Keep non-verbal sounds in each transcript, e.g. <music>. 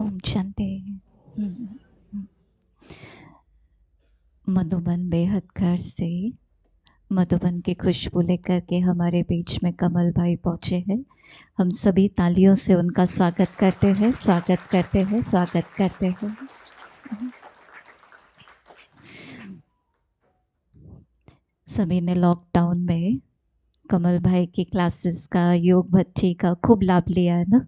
ओम शांति मधुबन बेहद घर से मधुबन की खुशबू लेकर के हमारे बीच में कमल भाई पहुँचे हैं हम सभी तालियों से उनका स्वागत करते हैं स्वागत करते हैं स्वागत करते हैं सभी ने लॉकडाउन में कमल भाई की क्लासेस का योग भट्टी का खूब लाभ लिया है ना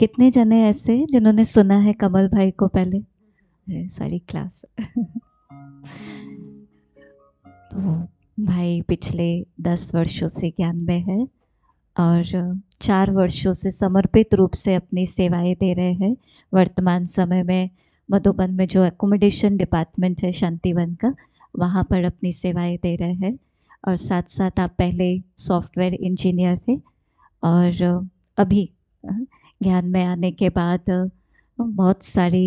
कितने जने ऐसे जिन्होंने सुना है कमल भाई को पहले सारी क्लास <laughs> तो भाई पिछले दस वर्षों से ज्ञान में है और चार वर्षों से समर्पित रूप से अपनी सेवाएं दे रहे हैं वर्तमान समय में मधुबन में जो एकोमोडेशन डिपार्टमेंट है शांतिवन का वहाँ पर अपनी सेवाएं दे रहे हैं और साथ साथ आप पहले सॉफ्टवेयर इंजीनियर थे और अभी ज्ञान में आने के बाद बहुत सारी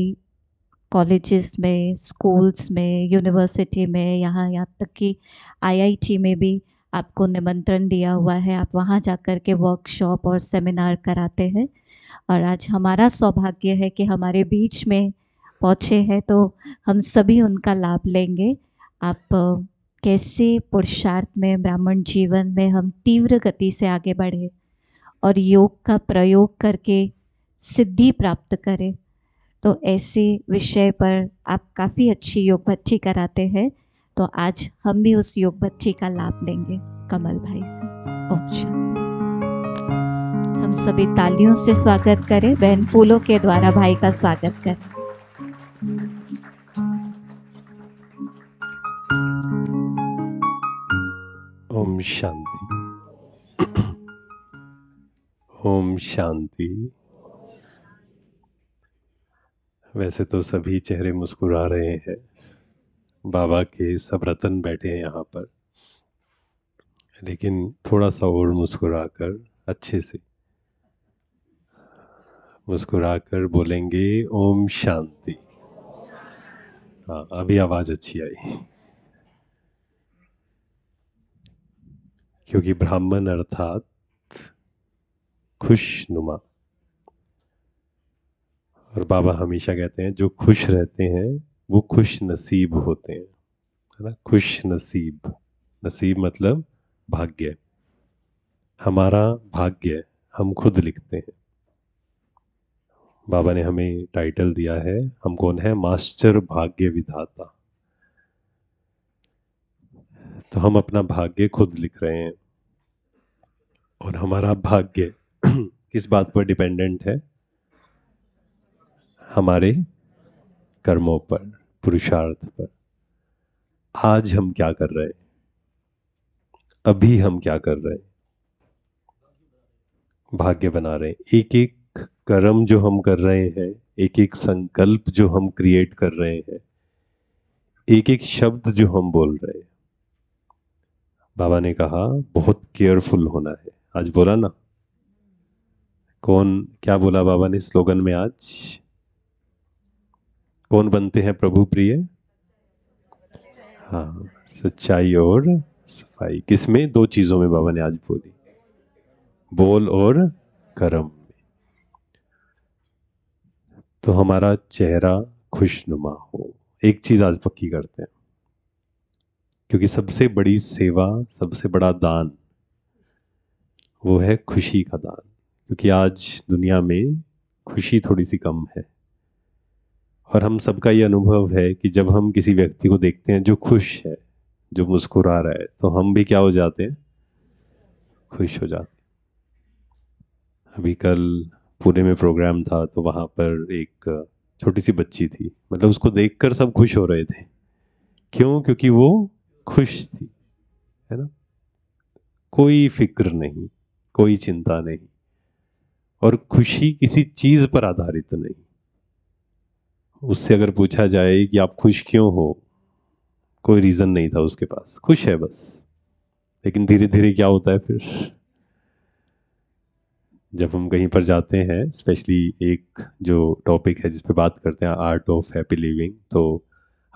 कॉलेजेस में स्कूल्स में यूनिवर्सिटी में यहाँ यहाँ तक कि आईआईटी में भी आपको निमंत्रण दिया हुआ है आप वहाँ जा कर के वर्कशॉप और सेमिनार कराते हैं और आज हमारा सौभाग्य है कि हमारे बीच में पहुँचे हैं तो हम सभी उनका लाभ लेंगे आप कैसे पुरुषार्थ में ब्राह्मण जीवन में हम तीव्र गति से आगे बढ़े और योग का प्रयोग करके सिद्धि प्राप्त करें तो ऐसे विषय पर आप काफ़ी अच्छी योग भट्टी कराते हैं तो आज हम भी उस योग बच्ची का लाभ लेंगे कमल भाई से ओक्षा हम सभी तालियों से स्वागत करें बहन फूलों के द्वारा भाई का स्वागत करें ओम शांति ओम शांति वैसे तो सभी चेहरे मुस्कुरा रहे हैं बाबा के सब रतन बैठे हैं यहाँ पर लेकिन थोड़ा सा और मुस्कुरा कर अच्छे से मुस्कुरा कर बोलेंगे ओम शांति हाँ अभी आवाज़ अच्छी आई क्योंकि ब्राह्मण अर्थात खुशनुमा और बाबा हमेशा कहते हैं जो खुश रहते हैं वो खुश नसीब होते हैं है ना खुश नसीब नसीब मतलब भाग्य हमारा भाग्य हम खुद लिखते हैं बाबा ने हमें टाइटल दिया है हम कौन है मास्टर भाग्य विधाता तो हम अपना भाग्य खुद लिख रहे हैं और हमारा भाग्य किस बात पर डिपेंडेंट है हमारे कर्मों पर पुरुषार्थ पर आज हम क्या कर रहे हैं अभी हम क्या कर रहे हैं भाग्य बना रहे हैं एक एक कर्म जो हम कर रहे हैं एक एक संकल्प जो हम क्रिएट कर रहे हैं एक एक शब्द जो हम बोल रहे हैं बाबा ने कहा बहुत केयरफुल होना है आज बोला ना कौन क्या बोला बाबा ने स्लोगन में आज कौन बनते हैं प्रभु प्रिय हाँ सच्चाई और सफाई किसमें दो चीज़ों में बाबा ने आज बोली बोल और कर्म तो हमारा चेहरा खुशनुमा हो एक चीज़ आज पक्की करते हैं क्योंकि सबसे बड़ी सेवा सबसे बड़ा दान वो है खुशी का दान क्योंकि आज दुनिया में खुशी थोड़ी सी कम है और हम सबका ये अनुभव है कि जब हम किसी व्यक्ति को देखते हैं जो खुश है जो मुस्कुरा रहा है तो हम भी क्या हो जाते हैं खुश हो जाते हैं अभी कल पुणे में प्रोग्राम था तो वहाँ पर एक छोटी सी बच्ची थी मतलब उसको देखकर सब खुश हो रहे थे क्यों क्योंकि वो खुश थी है ना कोई फिक्र नहीं कोई चिंता नहीं और खुशी किसी चीज पर आधारित नहीं उससे अगर पूछा जाए कि आप खुश क्यों हो कोई रीजन नहीं था उसके पास खुश है बस लेकिन धीरे धीरे क्या होता है फिर जब हम कहीं पर जाते हैं स्पेशली एक जो टॉपिक है जिस पे बात करते हैं आर्ट ऑफ हैप्पी लिविंग तो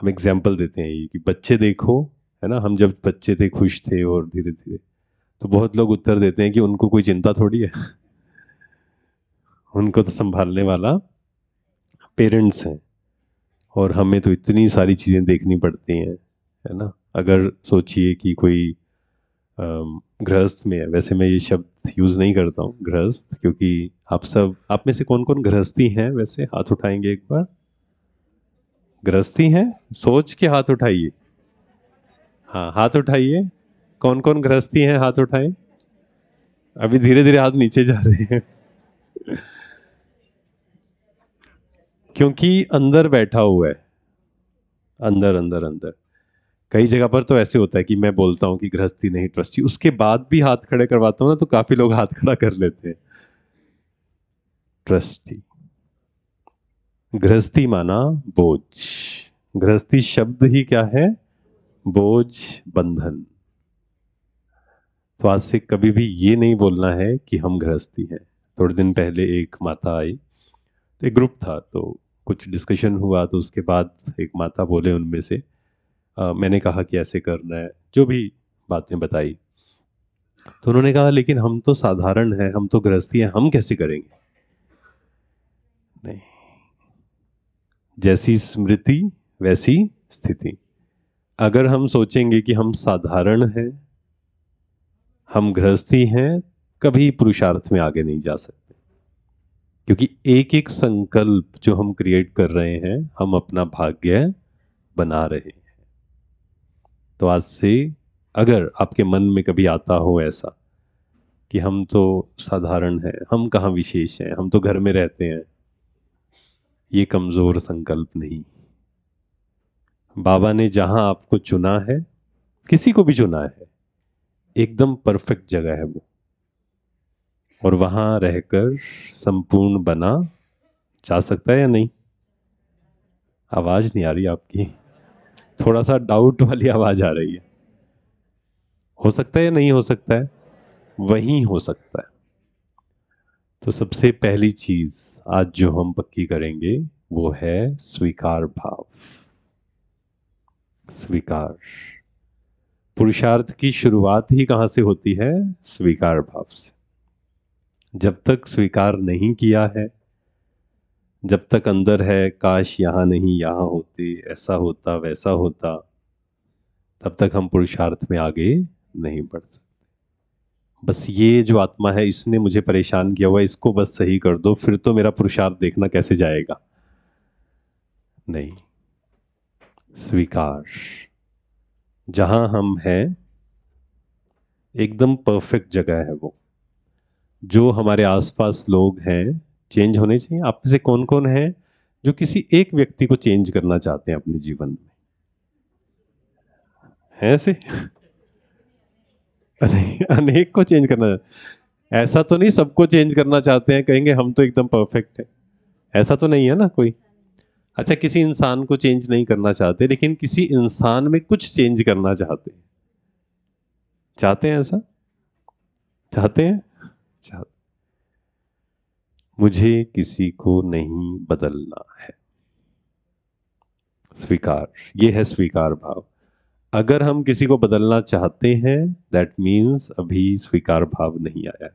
हम एग्जाम्पल देते हैं ये कि बच्चे देखो है ना हम जब बच्चे थे खुश थे और धीरे धीरे तो बहुत लोग उत्तर देते हैं कि उनको कोई चिंता थोड़ी है उनको तो संभालने वाला पेरेंट्स हैं और हमें तो इतनी सारी चीज़ें देखनी पड़ती हैं है ना अगर सोचिए कि कोई गृहस्थ में है वैसे मैं ये शब्द यूज़ नहीं करता हूँ गृहस्थ क्योंकि आप सब आप में से कौन कौन गृहस्थी हैं वैसे हाथ उठाएंगे एक बार गृहस्थी हैं सोच के हाथ उठाइए हाँ हाथ उठाइए कौन कौन गृहस्थी हैं हाथ उठाएं अभी धीरे धीरे हाथ नीचे जा रहे हैं क्योंकि अंदर बैठा हुआ है अंदर अंदर अंदर कई जगह पर तो ऐसे होता है कि मैं बोलता हूँ कि गृहस्थी नहीं ट्रस्टी उसके बाद भी हाथ खड़े करवाता हूँ ना तो काफी लोग हाथ खड़ा कर लेते हैं ट्रस्टी गृहस्थी माना बोझ गृहस्थी शब्द ही क्या है बोझ बंधन तो आज से कभी भी ये नहीं बोलना है कि हम गृहस्थी हैं थोड़े दिन पहले एक माता आई तो एक ग्रुप था तो कुछ डिस्कशन हुआ तो उसके बाद एक माता बोले उनमें से आ, मैंने कहा कि ऐसे करना है जो भी बातें बताई तो उन्होंने कहा लेकिन हम तो साधारण हैं हम तो गृहस्थी हैं हम कैसे करेंगे नहीं जैसी स्मृति वैसी स्थिति अगर हम सोचेंगे कि हम साधारण हैं हम गृहस्थी हैं कभी पुरुषार्थ में आगे नहीं जा सकते क्योंकि एक एक संकल्प जो हम क्रिएट कर रहे हैं हम अपना भाग्य बना रहे हैं तो आज से अगर आपके मन में कभी आता हो ऐसा कि हम तो साधारण हैं हम कहाँ विशेष हैं हम तो घर में रहते हैं ये कमज़ोर संकल्प नहीं बाबा ने जहां आपको चुना है किसी को भी चुना है एकदम परफेक्ट जगह है वो और वहां रहकर संपूर्ण बना जा सकता है या नहीं आवाज़ नहीं आ रही आपकी थोड़ा सा डाउट वाली आवाज़ आ रही है हो सकता है या नहीं हो सकता है वही हो सकता है तो सबसे पहली चीज़ आज जो हम पक्की करेंगे वो है स्वीकार भाव स्वीकार पुरुषार्थ की शुरुआत ही कहां से होती है स्वीकार भाव से जब तक स्वीकार नहीं किया है जब तक अंदर है काश यहाँ नहीं यहाँ होते ऐसा होता वैसा होता तब तक हम पुरुषार्थ में आगे नहीं बढ़ सकते बस ये जो आत्मा है इसने मुझे परेशान किया हुआ इसको बस सही कर दो फिर तो मेरा पुरुषार्थ देखना कैसे जाएगा नहीं स्वीकार जहां हम हैं एकदम परफेक्ट जगह है वो जो हमारे आसपास लोग हैं चेंज होने चाहिए आप में से कौन कौन है जो किसी एक व्यक्ति को चेंज करना चाहते हैं अपने जीवन में है ऐसे <laughs> अनेक को चेंज करना ऐसा तो नहीं सबको चेंज करना चाहते हैं कहेंगे हम तो एकदम परफेक्ट है ऐसा तो नहीं है ना कोई अच्छा किसी इंसान को चेंज नहीं करना चाहते लेकिन किसी इंसान में कुछ चेंज करना चाहते चाहते हैं ऐसा चाहते हैं अच्छा मुझे किसी को नहीं बदलना है स्वीकार ये है स्वीकार भाव अगर हम किसी को बदलना चाहते हैं दैट मीन्स अभी स्वीकार भाव नहीं आया है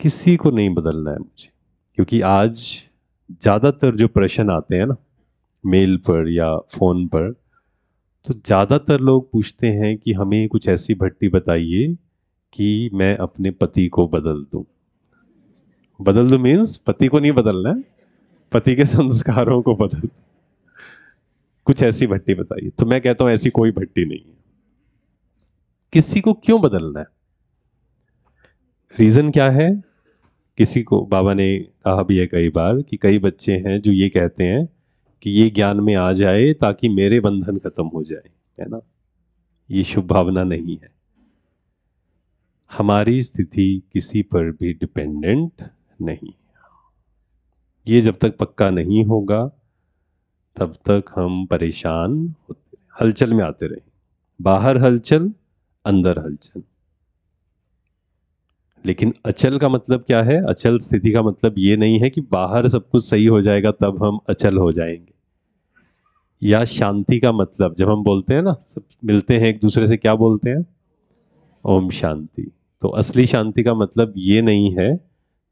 किसी को नहीं बदलना है मुझे क्योंकि आज ज़्यादातर जो प्रश्न आते हैं ना मेल पर या फ़ोन पर तो ज़्यादातर लोग पूछते हैं कि हमें कुछ ऐसी भट्टी बताइए कि मैं अपने पति को बदल दूं बदल दूं मीन्स पति को नहीं बदलना है पति के <laughs> संस्कारों को बदल कुछ ऐसी भट्टी बताइए तो मैं कहता हूं ऐसी कोई भट्टी नहीं है किसी को क्यों बदलना है रीजन क्या है किसी को बाबा ने कहा भी है कई बार कि कई बच्चे हैं जो ये कहते हैं कि ये ज्ञान में आ जाए ताकि मेरे बंधन खत्म हो जाए है ना ये शुभ भावना नहीं है हमारी स्थिति किसी पर भी डिपेंडेंट नहीं ये जब तक पक्का नहीं होगा तब तक हम परेशान होते हलचल में आते रहे बाहर हलचल अंदर हलचल लेकिन अचल का मतलब क्या है अचल स्थिति का मतलब ये नहीं है कि बाहर सब कुछ सही हो जाएगा तब हम अचल हो जाएंगे या शांति का मतलब जब हम बोलते हैं ना सब मिलते हैं एक दूसरे से क्या बोलते हैं ओम शांति तो असली शांति का मतलब ये नहीं है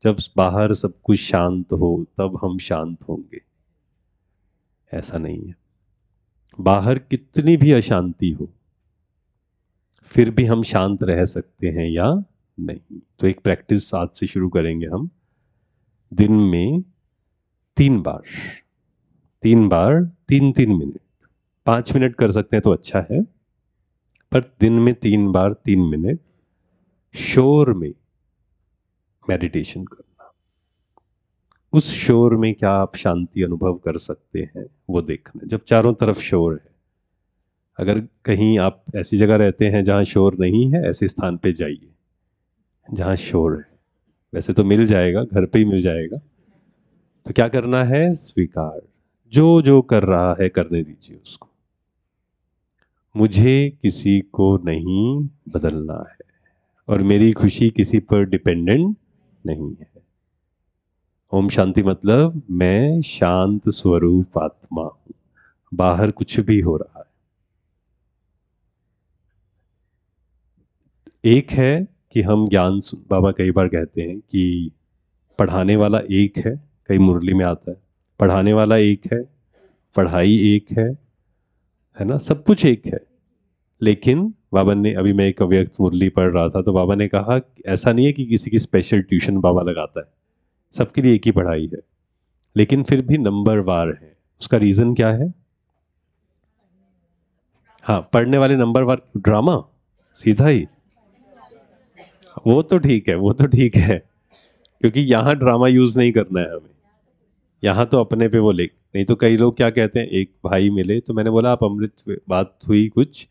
जब बाहर सब कुछ शांत हो तब हम शांत होंगे ऐसा नहीं है बाहर कितनी भी अशांति हो फिर भी हम शांत रह सकते हैं या नहीं तो एक प्रैक्टिस आज से शुरू करेंगे हम दिन में तीन बार तीन बार तीन तीन मिनट पांच मिनट कर सकते हैं तो अच्छा है पर दिन में तीन बार तीन मिनट शोर में मेडिटेशन करना उस शोर में क्या आप शांति अनुभव कर सकते हैं वो देखना जब चारों तरफ शोर है अगर कहीं आप ऐसी जगह रहते हैं जहां शोर नहीं है ऐसे स्थान पे जाइए जहाँ शोर है वैसे तो मिल जाएगा घर पे ही मिल जाएगा तो क्या करना है स्वीकार जो जो कर रहा है करने दीजिए उसको मुझे किसी को नहीं बदलना है और मेरी खुशी किसी पर डिपेंडेंट नहीं है ओम शांति मतलब मैं शांत स्वरूप आत्मा हूं बाहर कुछ भी हो रहा है एक है कि हम ज्ञान बाबा कई बार कहते हैं कि पढ़ाने वाला एक है कई मुरली में आता है पढ़ाने वाला एक है पढ़ाई एक है है ना सब कुछ एक है लेकिन बाबा ने अभी मैं एक अव्यक्त मुरली पढ़ रहा था तो बाबा ने कहा ऐसा नहीं है कि किसी की स्पेशल ट्यूशन बाबा लगाता है सबके लिए एक ही पढ़ाई है लेकिन फिर भी नंबर वार है उसका रीज़न क्या है हाँ पढ़ने वाले नंबर वार ड्रामा सीधा ही वो तो ठीक है वो तो ठीक है क्योंकि यहाँ ड्रामा यूज़ नहीं करना है हमें यहाँ तो अपने पे वो ले नहीं तो कई लोग क्या कहते हैं एक भाई मिले तो मैंने बोला आप अमृत बात हुई कुछ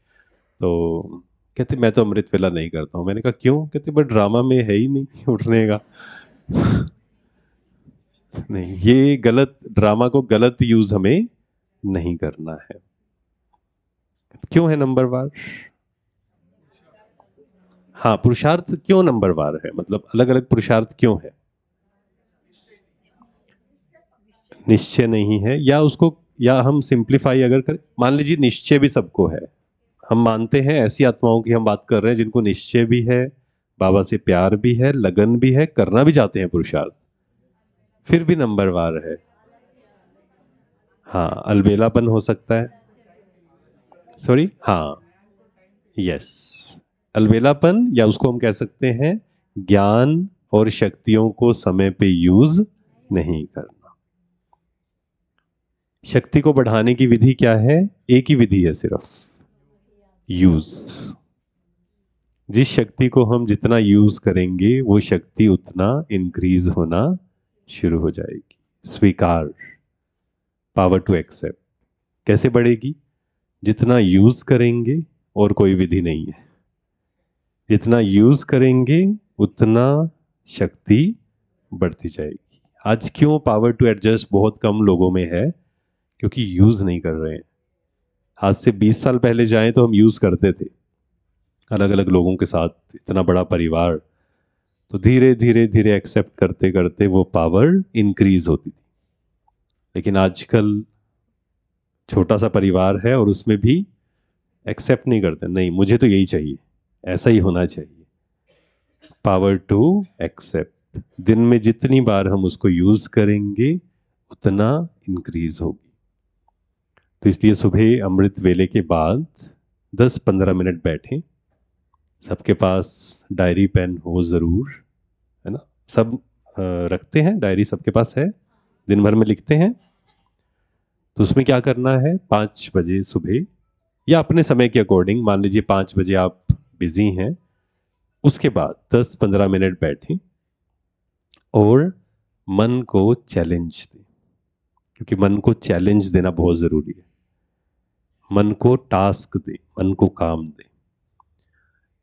तो कहते मैं तो अमृत वेला नहीं करता हूँ मैंने कहा क्यों कहते बट ड्रामा में है ही नहीं <laughs> उठने का <laughs> नहीं ये गलत ड्रामा को गलत यूज हमें नहीं करना है क्यों है नंबर वार हाँ पुरुषार्थ क्यों नंबर वार है मतलब अलग अलग पुरुषार्थ क्यों है निश्चय नहीं है या उसको या हम सिंप्लीफाई अगर करें मान लीजिए निश्चय भी सबको है हम मानते हैं ऐसी आत्माओं की हम बात कर रहे हैं जिनको निश्चय भी है बाबा से प्यार भी है लगन भी है करना भी चाहते हैं पुरुषार्थ फिर भी नंबर वार है हाँ अलबेलापन हो सकता है सॉरी हाँ यस अलबेलापन या उसको हम कह सकते हैं ज्ञान और शक्तियों को समय पे यूज नहीं करना शक्ति को बढ़ाने की विधि क्या है एक ही विधि है सिर्फ यूज जिस शक्ति को हम जितना यूज करेंगे वो शक्ति उतना इंक्रीज होना शुरू हो जाएगी स्वीकार पावर टू एक्सेप्ट कैसे बढ़ेगी जितना यूज करेंगे और कोई विधि नहीं है जितना यूज करेंगे उतना शक्ति बढ़ती जाएगी आज क्यों पावर टू एडजस्ट बहुत कम लोगों में है क्योंकि यूज नहीं कर रहे हैं आज से 20 साल पहले जाएं तो हम यूज़ करते थे अलग अलग लोगों के साथ इतना बड़ा परिवार तो धीरे धीरे धीरे एक्सेप्ट करते करते वो पावर इंक्रीज होती थी लेकिन आजकल छोटा सा परिवार है और उसमें भी एक्सेप्ट नहीं करते नहीं मुझे तो यही चाहिए ऐसा ही होना चाहिए पावर टू एक्सेप्ट दिन में जितनी बार हम उसको यूज़ करेंगे उतना इंक्रीज होगी तो इसलिए सुबह अमृत वेले के बाद 10-15 मिनट बैठें सबके पास डायरी पेन हो ज़रूर है ना सब रखते हैं डायरी सबके पास है दिन भर में लिखते हैं तो उसमें क्या करना है पाँच बजे सुबह या अपने समय के अकॉर्डिंग मान लीजिए पाँच बजे आप बिज़ी हैं उसके बाद दस पंद्रह मिनट बैठें और मन को चैलेंज दें क्योंकि मन को चैलेंज देना बहुत ज़रूरी है मन को टास्क दे मन को काम दे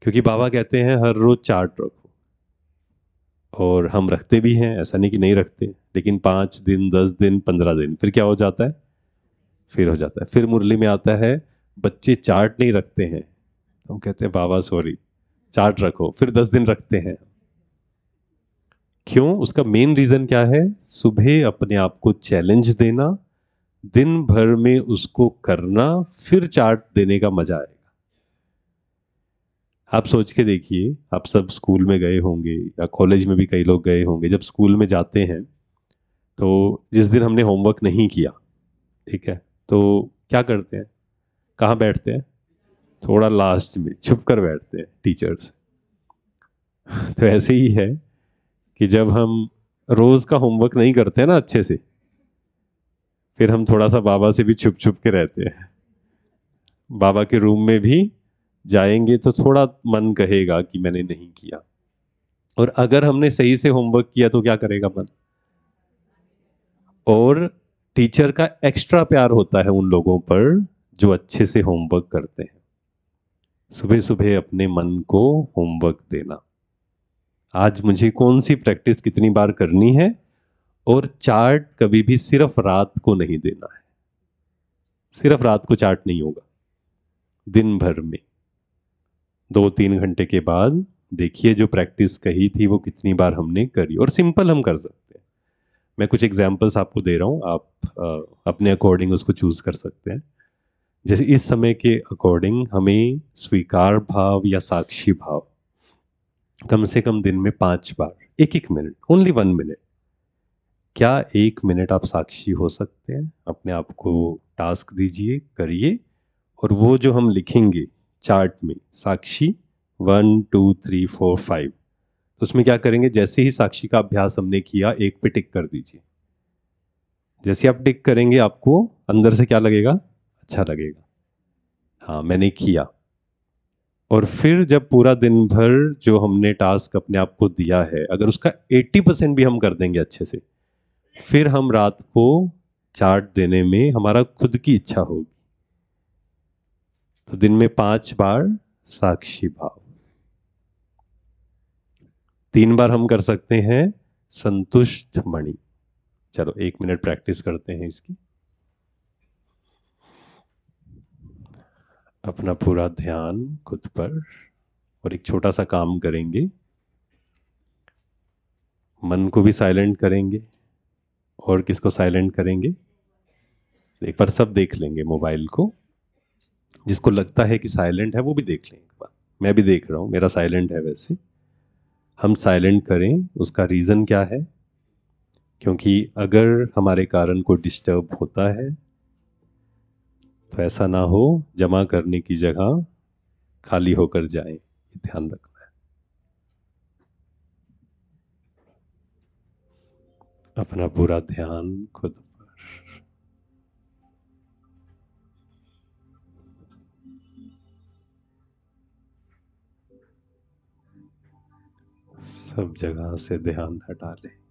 क्योंकि बाबा कहते हैं हर रोज़ चार्ट रखो और हम रखते भी हैं ऐसा नहीं कि नहीं रखते लेकिन पाँच दिन दस दिन पंद्रह दिन फिर क्या हो जाता है फिर हो जाता है फिर मुरली में आता है बच्चे चार्ट नहीं रखते हैं हम कहते हैं बाबा सॉरी चार्ट रखो फिर दस दिन रखते हैं क्यों उसका मेन रीज़न क्या है सुबह अपने आप को चैलेंज देना दिन भर में उसको करना फिर चार्ट देने का मज़ा आएगा आप सोच के देखिए आप सब स्कूल में गए होंगे या कॉलेज में भी कई लोग गए होंगे जब स्कूल में जाते हैं तो जिस दिन हमने होमवर्क नहीं किया ठीक है तो क्या करते हैं कहाँ बैठते हैं थोड़ा लास्ट में छुप कर बैठते हैं टीचर्स तो ऐसे ही है कि जब हम रोज़ का होमवर्क नहीं करते ना अच्छे से फिर हम थोड़ा सा बाबा से भी छुप छुप के रहते हैं बाबा के रूम में भी जाएंगे तो थोड़ा मन कहेगा कि मैंने नहीं किया और अगर हमने सही से होमवर्क किया तो क्या करेगा मन और टीचर का एक्स्ट्रा प्यार होता है उन लोगों पर जो अच्छे से होमवर्क करते हैं सुबह सुबह अपने मन को होमवर्क देना आज मुझे कौन सी प्रैक्टिस कितनी बार करनी है और चार्ट कभी भी सिर्फ रात को नहीं देना है सिर्फ रात को चार्ट नहीं होगा दिन भर में दो तीन घंटे के बाद देखिए जो प्रैक्टिस कही थी वो कितनी बार हमने करी और सिंपल हम कर सकते हैं मैं कुछ एग्जाम्पल्स आपको दे रहा हूँ आप आ, अपने अकॉर्डिंग उसको चूज़ कर सकते हैं जैसे इस समय के अकॉर्डिंग हमें स्वीकार भाव या साक्षी भाव कम से कम दिन में पांच बार एक एक मिनट ओनली वन मिनट क्या एक मिनट आप साक्षी हो सकते हैं अपने आप को टास्क दीजिए करिए और वो जो हम लिखेंगे चार्ट में साक्षी one two three four five तो उसमें क्या करेंगे जैसे ही साक्षी का अभ्यास हमने किया एक पे टिक कर दीजिए जैसे आप टिक करेंगे आपको अंदर से क्या लगेगा अच्छा लगेगा हाँ मैंने किया और फिर जब पूरा दिन भर जो हमने टास्क अपने आप को दिया है अगर उसका 80 परसेंट भी हम कर देंगे अच्छे से फिर हम रात को चार्ट देने में हमारा खुद की इच्छा होगी तो दिन में पांच बार साक्षी भाव तीन बार हम कर सकते हैं संतुष्ट मणि चलो एक मिनट प्रैक्टिस करते हैं इसकी अपना पूरा ध्यान खुद पर और एक छोटा सा काम करेंगे मन को भी साइलेंट करेंगे और किसको साइलेंट करेंगे एक बार सब देख लेंगे मोबाइल को जिसको लगता है कि साइलेंट है वो भी देख लेंगे मैं भी देख रहा हूँ मेरा साइलेंट है वैसे हम साइलेंट करें उसका रीज़न क्या है क्योंकि अगर हमारे कारण कोई डिस्टर्ब होता है तो ऐसा ना हो जमा करने की जगह खाली होकर जाए ये ध्यान रखना है अपना पूरा ध्यान खुद पर सब जगह से ध्यान हटा लें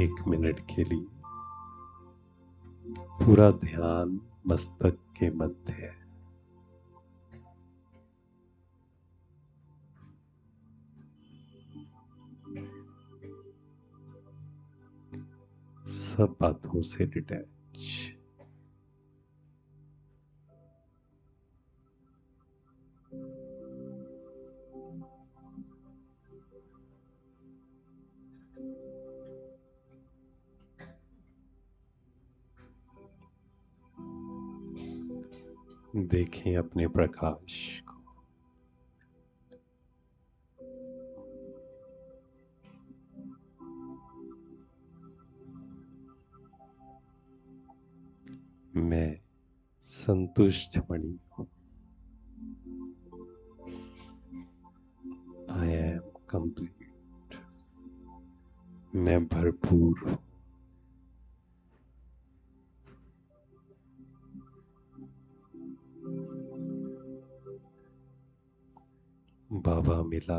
एक मिनट के लिए पूरा ध्यान मस्तक के मध्य है सब बातों से डिटैच देखें अपने प्रकाश को मैं संतुष्ट मणि हूं आई एम कंप्लीट मैं भरपूर हूं मिला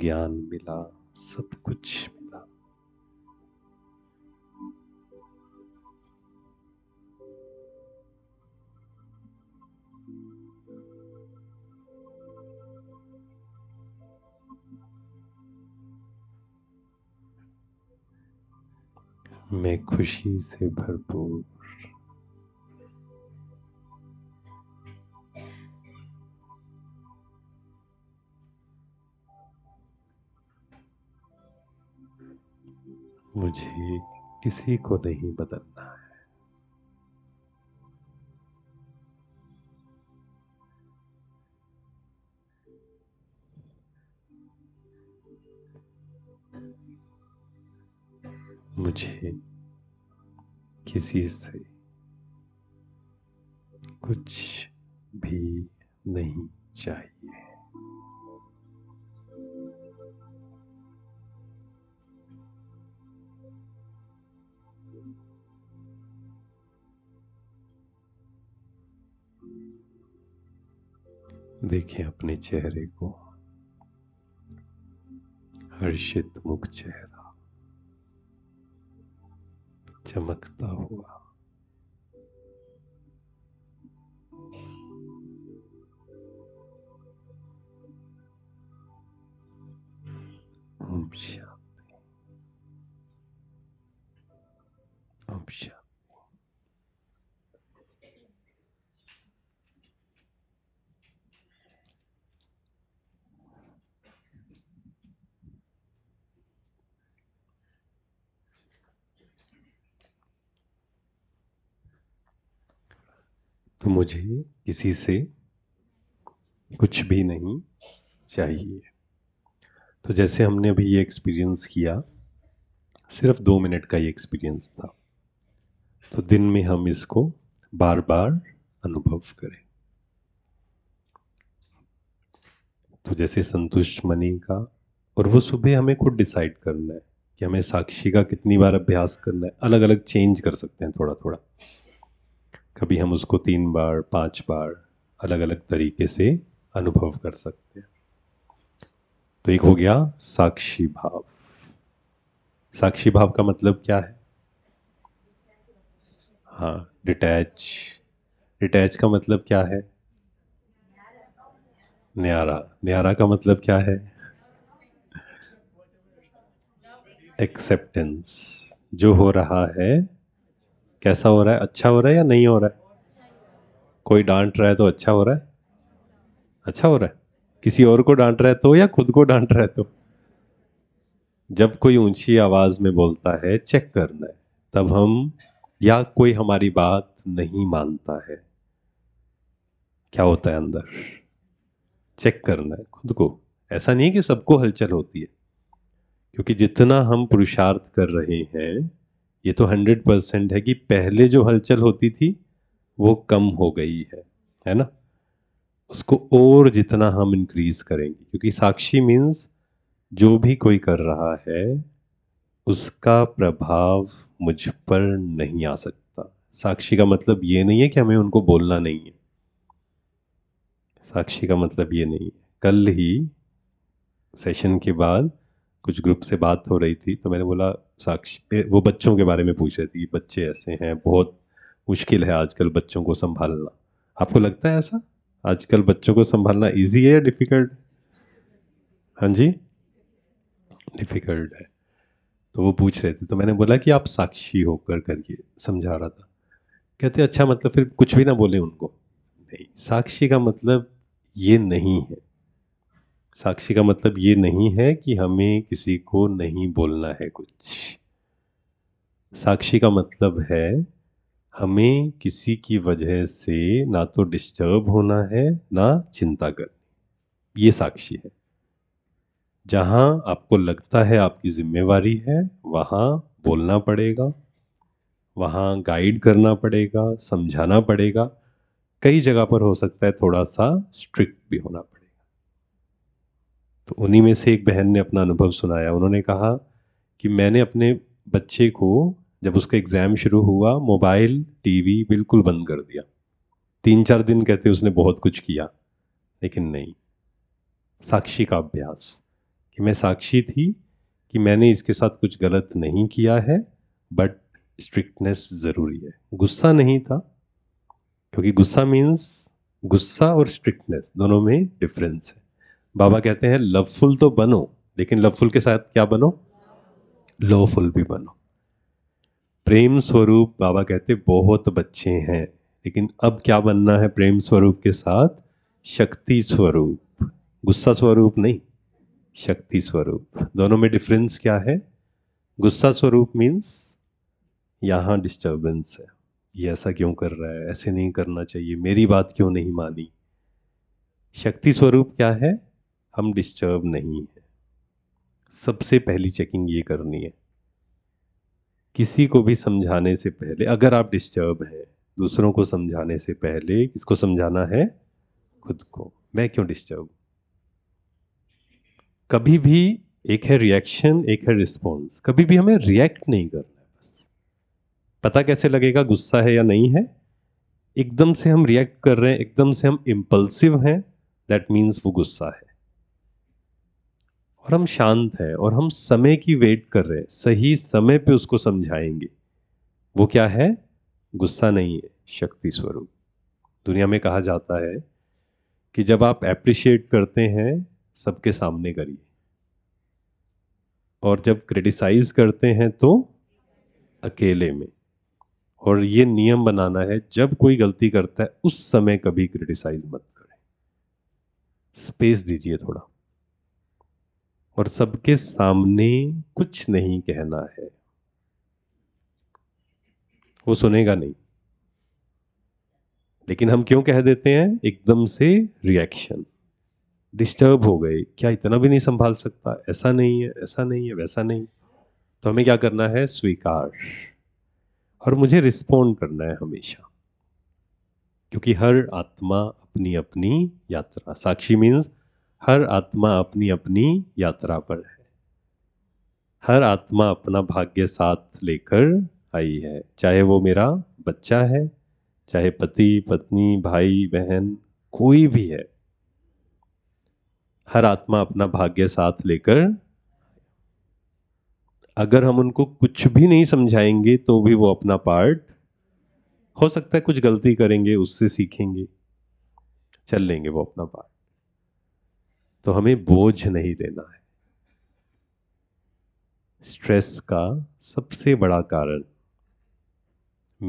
ज्ञान मिला सब कुछ मिला मैं खुशी से भरपूर मुझे किसी को नहीं बदलना है मुझे किसी से कुछ भी नहीं चाहिए देखें अपने चेहरे को हर्षित मुख चेहरा चमकता हुआ ओम शांति मुझे किसी से कुछ भी नहीं चाहिए तो जैसे हमने अभी ये एक्सपीरियंस किया सिर्फ दो मिनट का ये एक्सपीरियंस था तो दिन में हम इसको बार बार अनुभव करें तो जैसे संतुष्ट मनी का और वो सुबह हमें खुद डिसाइड करना है कि हमें साक्षी का कितनी बार अभ्यास करना है अलग अलग चेंज कर सकते हैं थोड़ा थोड़ा कभी हम उसको तीन बार पांच बार अलग अलग तरीके से अनुभव कर सकते हैं तो एक हो गया साक्षी भाव साक्षी भाव का मतलब क्या है हाँ डिटैच डिटैच का मतलब क्या है न्यारा न्यारा का मतलब क्या है एक्सेप्टेंस जो हो रहा है कैसा हो रहा है अच्छा हो रहा है या नहीं हो रहा है कोई डांट रहा है तो अच्छा हो रहा है अच्छा हो रहा है किसी और को डांट रहे तो या खुद को डांट रहे तो जब कोई ऊंची आवाज़ में बोलता है चेक करना है तब हम या कोई हमारी बात नहीं मानता है क्या होता है अंदर चेक करना है खुद को ऐसा नहीं है कि सबको हलचल होती है क्योंकि जितना हम पुरुषार्थ कर रहे हैं ये तो हंड्रेड परसेंट है कि पहले जो हलचल होती थी वो कम हो गई है है ना उसको और जितना हम इंक्रीज करेंगे क्योंकि साक्षी मीन्स जो भी कोई कर रहा है उसका प्रभाव मुझ पर नहीं आ सकता साक्षी का मतलब ये नहीं है कि हमें उनको बोलना नहीं है साक्षी का मतलब ये नहीं है कल ही सेशन के बाद कुछ ग्रुप से बात हो रही थी तो मैंने बोला साक्षी वो बच्चों के बारे में पूछ रहे थे कि बच्चे ऐसे हैं बहुत मुश्किल है आजकल बच्चों को संभालना आपको लगता है ऐसा आजकल बच्चों को संभालना इजी है या डिफ़िकल्ट हाँ जी डिफ़िकल्ट है तो वो पूछ रहे थे तो मैंने बोला कि आप साक्षी होकर करके समझा रहा था कहते अच्छा मतलब फिर कुछ भी ना बोले उनको नहीं साक्षी का मतलब ये नहीं है साक्षी का मतलब ये नहीं है कि हमें किसी को नहीं बोलना है कुछ साक्षी का मतलब है हमें किसी की वजह से ना तो डिस्टर्ब होना है ना चिंता करनी ये साक्षी है जहाँ आपको लगता है आपकी जिम्मेवारी है वहाँ बोलना पड़ेगा वहाँ गाइड करना पड़ेगा समझाना पड़ेगा कई जगह पर हो सकता है थोड़ा सा स्ट्रिक्ट भी होना तो उन्हीं में से एक बहन ने अपना अनुभव सुनाया उन्होंने कहा कि मैंने अपने बच्चे को जब उसका एग्ज़ाम शुरू हुआ मोबाइल टीवी बिल्कुल बंद कर दिया तीन चार दिन कहते उसने बहुत कुछ किया लेकिन नहीं साक्षी का अभ्यास कि मैं साक्षी थी कि मैंने इसके साथ कुछ गलत नहीं किया है बट स्ट्रिक्टनेस ज़रूरी है गुस्सा नहीं था क्योंकि गुस्सा मीन्स गुस्सा और स्ट्रिक्टनेस दोनों में डिफरेंस है बाबा कहते हैं लवफुल तो बनो लेकिन लवफुल के साथ क्या बनो लवफुल भी बनो प्रेम स्वरूप बाबा कहते बहुत बच्चे हैं लेकिन अब क्या बनना है प्रेम स्वरूप के साथ शक्ति स्वरूप गुस्सा स्वरूप नहीं शक्ति स्वरूप दोनों में डिफरेंस क्या है गुस्सा स्वरूप मीन्स यहाँ डिस्टर्बेंस है ये ऐसा क्यों कर रहा है ऐसे नहीं करना चाहिए मेरी बात क्यों नहीं मानी शक्ति स्वरूप क्या है हम डिस्टर्ब नहीं हैं सबसे पहली चेकिंग ये करनी है किसी को भी समझाने से पहले अगर आप डिस्टर्ब हैं दूसरों को समझाने से पहले किसको समझाना है खुद को मैं क्यों डिस्टर्ब कभी भी एक है रिएक्शन एक है रिस्पॉन्स कभी भी हमें रिएक्ट नहीं करना है बस पता कैसे लगेगा गुस्सा है या नहीं है एकदम से हम रिएक्ट कर रहे हैं एकदम से हम इम्पल्सिव हैं दैट मीन्स वो गुस्सा है और हम शांत हैं और हम समय की वेट कर रहे हैं सही समय पे उसको समझाएंगे वो क्या है गुस्सा नहीं है शक्ति स्वरूप दुनिया में कहा जाता है कि जब आप एप्रिशिएट करते हैं सबके सामने करिए और जब क्रिटिसाइज करते हैं तो अकेले में और ये नियम बनाना है जब कोई गलती करता है उस समय कभी क्रिटिसाइज मत करें स्पेस दीजिए थोड़ा और सबके सामने कुछ नहीं कहना है वो सुनेगा नहीं लेकिन हम क्यों कह देते हैं एकदम से रिएक्शन डिस्टर्ब हो गए क्या इतना भी नहीं संभाल सकता ऐसा नहीं है ऐसा नहीं है वैसा नहीं तो हमें क्या करना है स्वीकार और मुझे रिस्पोंड करना है हमेशा क्योंकि हर आत्मा अपनी अपनी यात्रा साक्षी मीन्स हर आत्मा अपनी अपनी यात्रा पर है हर आत्मा अपना भाग्य साथ लेकर आई है चाहे वो मेरा बच्चा है चाहे पति पत्नी भाई बहन कोई भी है हर आत्मा अपना भाग्य साथ लेकर अगर हम उनको कुछ भी नहीं समझाएंगे तो भी वो अपना पार्ट हो सकता है कुछ गलती करेंगे उससे सीखेंगे चल लेंगे वो अपना पार्ट तो हमें बोझ नहीं देना है स्ट्रेस का सबसे बड़ा कारण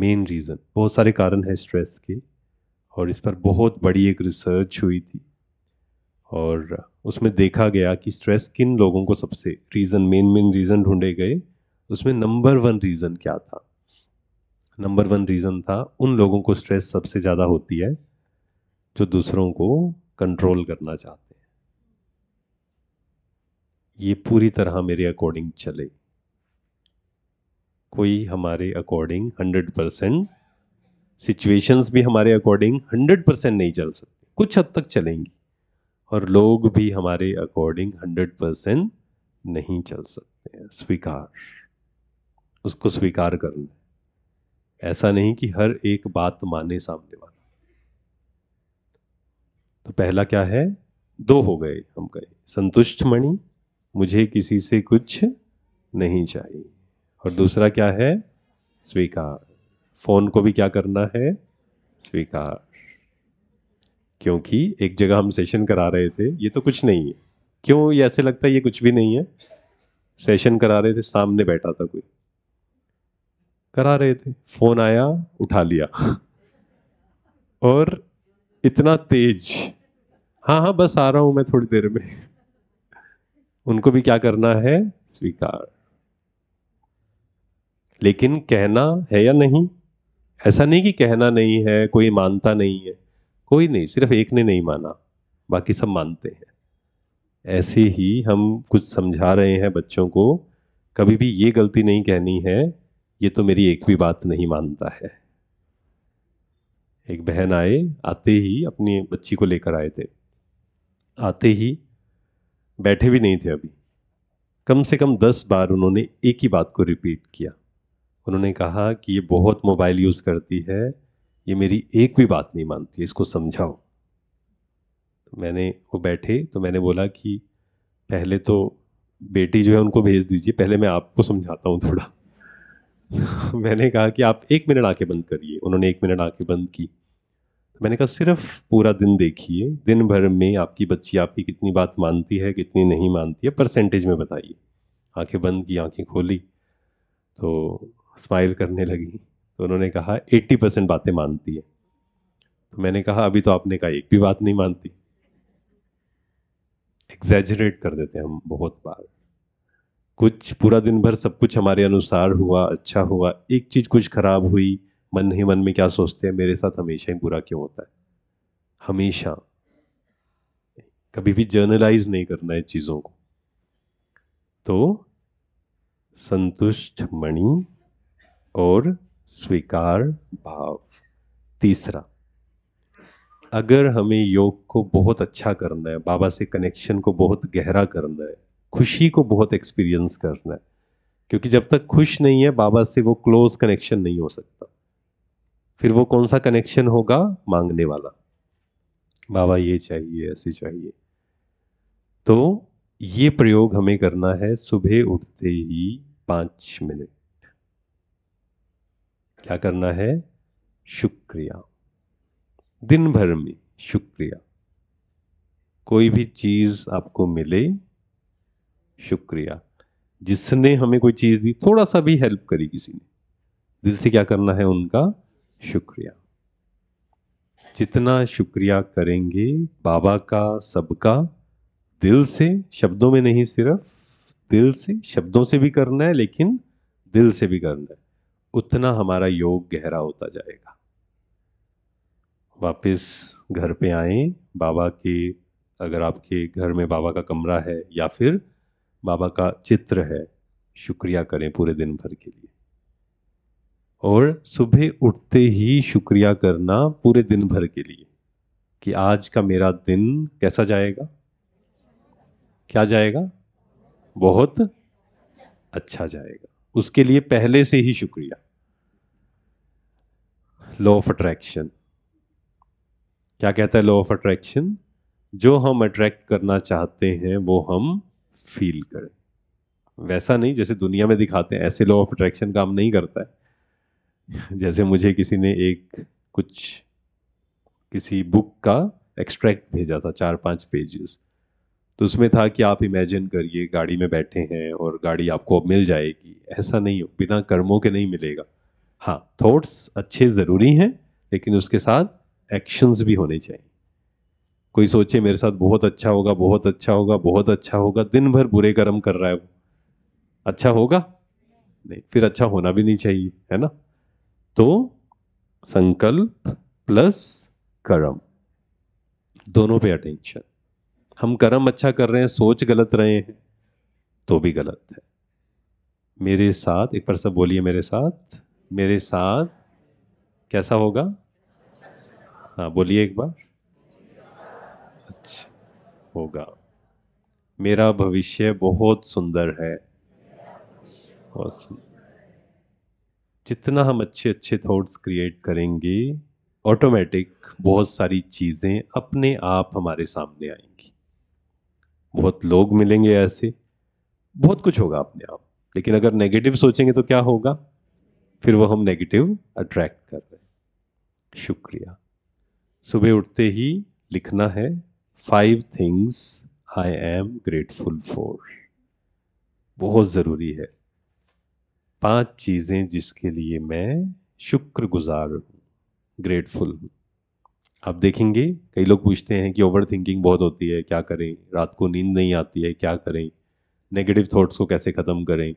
मेन रीज़न बहुत सारे कारण हैं स्ट्रेस के और इस पर बहुत बड़ी एक रिसर्च हुई थी और उसमें देखा गया कि स्ट्रेस किन लोगों को सबसे रीज़न मेन मेन रीज़न ढूंढे गए उसमें नंबर वन रीज़न क्या था नंबर वन रीज़न था उन लोगों को स्ट्रेस सबसे ज़्यादा होती है जो दूसरों को कंट्रोल करना चाहते हैं ये पूरी तरह मेरे अकॉर्डिंग चले कोई हमारे अकॉर्डिंग हंड्रेड परसेंट सिचुएशंस भी हमारे अकॉर्डिंग हंड्रेड परसेंट नहीं चल सकते कुछ हद तक चलेंगी और लोग भी हमारे अकॉर्डिंग हंड्रेड परसेंट नहीं चल सकते हैं स्वीकार उसको स्वीकार करना ऐसा नहीं कि हर एक बात माने सामने वाला तो पहला क्या है दो हो गए हम कहें संतुष्ट मणि मुझे किसी से कुछ नहीं चाहिए और दूसरा क्या है स्वीकार फोन को भी क्या करना है स्वीकार क्योंकि एक जगह हम सेशन करा रहे थे ये तो कुछ नहीं है क्यों ये ऐसे लगता है ये कुछ भी नहीं है सेशन करा रहे थे सामने बैठा था कोई करा रहे थे फोन आया उठा लिया और इतना तेज हाँ हाँ बस आ रहा हूँ मैं थोड़ी देर में उनको भी क्या करना है स्वीकार लेकिन कहना है या नहीं ऐसा नहीं कि कहना नहीं है कोई मानता नहीं है कोई नहीं सिर्फ एक ने नहीं माना बाकी सब मानते हैं ऐसे ही हम कुछ समझा रहे हैं बच्चों को कभी भी ये गलती नहीं कहनी है ये तो मेरी एक भी बात नहीं मानता है एक बहन आए आते ही अपनी बच्ची को लेकर आए थे आते ही बैठे भी नहीं थे अभी कम से कम दस बार उन्होंने एक ही बात को रिपीट किया उन्होंने कहा कि ये बहुत मोबाइल यूज़ करती है ये मेरी एक भी बात नहीं मानती इसको समझाओ तो मैंने वो बैठे तो मैंने बोला कि पहले तो बेटी जो है उनको भेज दीजिए पहले मैं आपको समझाता हूँ थोड़ा <laughs> मैंने कहा कि आप एक मिनट आके बंद करिए उन्होंने एक मिनट आके बंद की मैंने कहा सिर्फ पूरा दिन देखिए दिन भर में आपकी बच्ची आपकी कितनी बात मानती है कितनी नहीं मानती है परसेंटेज में बताइए आंखें बंद की आंखें खोली तो स्माइल करने लगी तो उन्होंने कहा एट्टी परसेंट बातें मानती है तो मैंने कहा अभी तो आपने कहा एक भी बात नहीं मानती एग्जैजरेट कर देते हैं हम बहुत बार कुछ पूरा दिन भर सब कुछ हमारे अनुसार हुआ अच्छा हुआ एक चीज़ कुछ ख़राब हुई मन ही मन में क्या सोचते हैं मेरे साथ हमेशा ही बुरा क्यों होता है हमेशा कभी भी जर्नलाइज नहीं करना है चीज़ों को तो संतुष्ट मणि और स्वीकार भाव तीसरा अगर हमें योग को बहुत अच्छा करना है बाबा से कनेक्शन को बहुत गहरा करना है खुशी को बहुत एक्सपीरियंस करना है क्योंकि जब तक खुश नहीं है बाबा से वो क्लोज कनेक्शन नहीं हो सकता फिर वो कौन सा कनेक्शन होगा मांगने वाला बाबा ये चाहिए ऐसे चाहिए तो ये प्रयोग हमें करना है सुबह उठते ही पांच मिनट क्या करना है शुक्रिया दिन भर में शुक्रिया कोई भी चीज़ आपको मिले शुक्रिया जिसने हमें कोई चीज़ दी थोड़ा सा भी हेल्प करी किसी ने दिल से क्या करना है उनका शुक्रिया जितना शुक्रिया करेंगे बाबा का सबका दिल से शब्दों में नहीं सिर्फ दिल से शब्दों से भी करना है लेकिन दिल से भी करना है उतना हमारा योग गहरा होता जाएगा वापस घर पे आए बाबा के अगर आपके घर में बाबा का कमरा है या फिर बाबा का चित्र है शुक्रिया करें पूरे दिन भर के लिए और सुबह उठते ही शुक्रिया करना पूरे दिन भर के लिए कि आज का मेरा दिन कैसा जाएगा क्या जाएगा बहुत अच्छा जाएगा उसके लिए पहले से ही शुक्रिया लॉ ऑफ अट्रैक्शन क्या कहता है लॉ ऑफ अट्रैक्शन जो हम अट्रैक्ट करना चाहते हैं वो हम फील करें वैसा नहीं जैसे दुनिया में दिखाते हैं ऐसे लॉ ऑफ अट्रैक्शन काम नहीं करता है <laughs> जैसे मुझे किसी ने एक कुछ किसी बुक का एक्सट्रैक्ट भेजा था चार पांच पेजेस तो उसमें था कि आप इमेजिन करिए गाड़ी में बैठे हैं और गाड़ी आपको अब मिल जाएगी ऐसा नहीं हो बिना कर्मों के नहीं मिलेगा हाँ थॉट्स अच्छे ज़रूरी हैं लेकिन उसके साथ एक्शंस भी होने चाहिए कोई सोचे मेरे साथ बहुत अच्छा होगा बहुत अच्छा होगा बहुत अच्छा होगा दिन भर बुरे कर्म कर रहा है वो अच्छा होगा नहीं फिर अच्छा होना भी नहीं चाहिए है ना तो संकल्प प्लस कर्म दोनों पे अटेंशन हम कर्म अच्छा कर रहे हैं सोच गलत रहे हैं तो भी गलत है मेरे साथ एक बार सब बोलिए मेरे साथ मेरे साथ कैसा होगा हाँ बोलिए एक बार अच्छा होगा मेरा भविष्य बहुत सुंदर है बहुत सुंदर जितना हम अच्छे अच्छे थॉट्स क्रिएट करेंगे ऑटोमेटिक बहुत सारी चीज़ें अपने आप हमारे सामने आएंगी बहुत लोग मिलेंगे ऐसे बहुत कुछ होगा अपने आप लेकिन अगर नेगेटिव सोचेंगे तो क्या होगा फिर वो हम नेगेटिव अट्रैक्ट कर रहे हैं शुक्रिया सुबह उठते ही लिखना है five things I am grateful for बहुत ज़रूरी है पांच चीज़ें जिसके लिए मैं शुक्रगुजार हूँ ग्रेटफुल हूँ आप देखेंगे कई लोग पूछते हैं कि ओवर थिंकिंग बहुत होती है क्या करें रात को नींद नहीं आती है क्या करें नेगेटिव थॉट्स को कैसे ख़त्म करें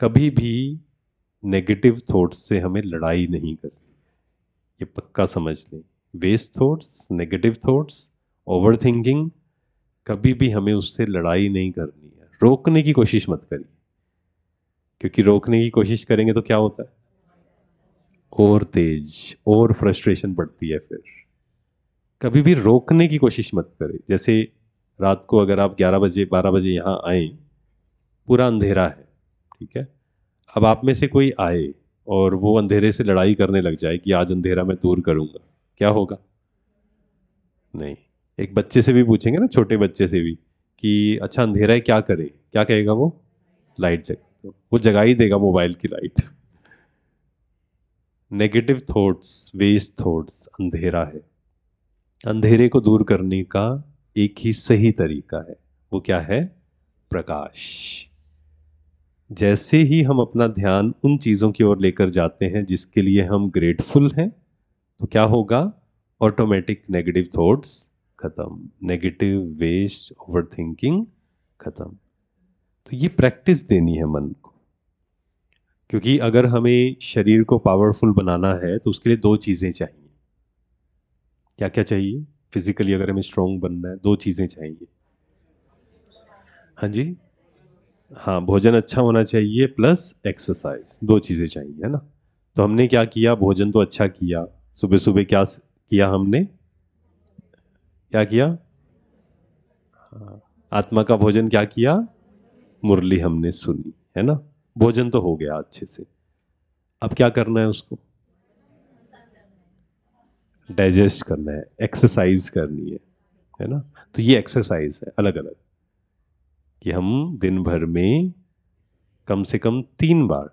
कभी भी नेगेटिव थॉट्स से हमें लड़ाई नहीं करनी ये पक्का समझ लें waste thoughts negative thoughts overthinking कभी भी हमें उससे लड़ाई नहीं करनी है रोकने की कोशिश मत करिए क्योंकि रोकने की कोशिश करेंगे तो क्या होता है और तेज और फ्रस्ट्रेशन बढ़ती है फिर कभी भी रोकने की कोशिश मत करें जैसे रात को अगर आप 11 बजे 12 बजे यहाँ आए पूरा अंधेरा है ठीक है अब आप में से कोई आए और वो अंधेरे से लड़ाई करने लग जाए कि आज अंधेरा मैं दूर करूँगा क्या होगा नहीं एक बच्चे से भी पूछेंगे ना छोटे बच्चे से भी कि अच्छा अंधेरा है क्या करे क्या कहेगा वो लाइट जग वो जगा ही देगा मोबाइल की light negative thoughts waste thoughts अंधेरा है अंधेरे को दूर करने का एक ही सही तरीका है वो क्या है प्रकाश जैसे ही हम अपना ध्यान उन चीज़ों की ओर लेकर जाते हैं जिसके लिए हम ग्रेटफुल हैं तो क्या होगा ऑटोमेटिक नेगेटिव थॉट्स खत्म नेगेटिव वेस्ट ओवर थिंकिंग खत्म तो ये प्रैक्टिस देनी है मन को क्योंकि अगर हमें शरीर को पावरफुल बनाना है तो उसके लिए दो चीज़ें चाहिए क्या क्या चाहिए फिजिकली अगर हमें स्ट्रांग बनना है दो चीज़ें चाहिए हाँ जी हाँ भोजन अच्छा होना चाहिए प्लस एक्सरसाइज दो चीज़ें चाहिए है ना तो हमने क्या किया भोजन तो अच्छा किया सुबह सुबह क्या किया हमने क्या किया हाँ, आत्मा का भोजन क्या किया मुरली हमने सुनी है ना भोजन तो हो गया अच्छे से अब क्या करना है उसको डाइजेस्ट करना है एक्सरसाइज करनी है है ना तो ये एक्सरसाइज है अलग अलग कि हम दिन भर में कम से कम तीन बार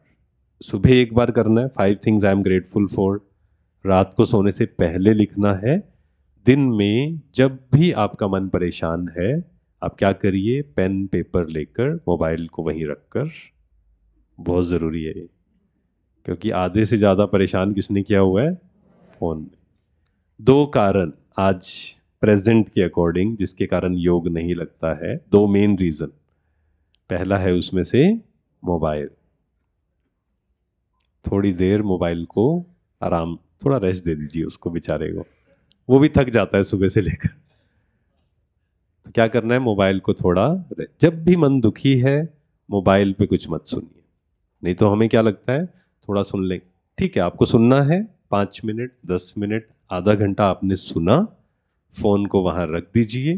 सुबह एक बार करना है five things I am grateful for रात को सोने से पहले लिखना है दिन में जब भी आपका मन परेशान है आप क्या करिए पेन पेपर लेकर मोबाइल को वहीं रख कर बहुत ज़रूरी है क्योंकि आधे से ज़्यादा परेशान किसने किया हुआ है फ़ोन में दो कारण आज प्रेजेंट के अकॉर्डिंग जिसके कारण योग नहीं लगता है दो मेन रीज़न पहला है उसमें से मोबाइल थोड़ी देर मोबाइल को आराम थोड़ा रेस्ट दे दीजिए उसको बेचारे को वो भी थक जाता है सुबह से लेकर तो क्या करना है मोबाइल को थोड़ा जब भी मन दुखी है मोबाइल पे कुछ मत सुनिए नहीं तो हमें क्या लगता है थोड़ा सुन लें ठीक है आपको सुनना है पाँच मिनट दस मिनट आधा घंटा आपने सुना फ़ोन को वहाँ रख दीजिए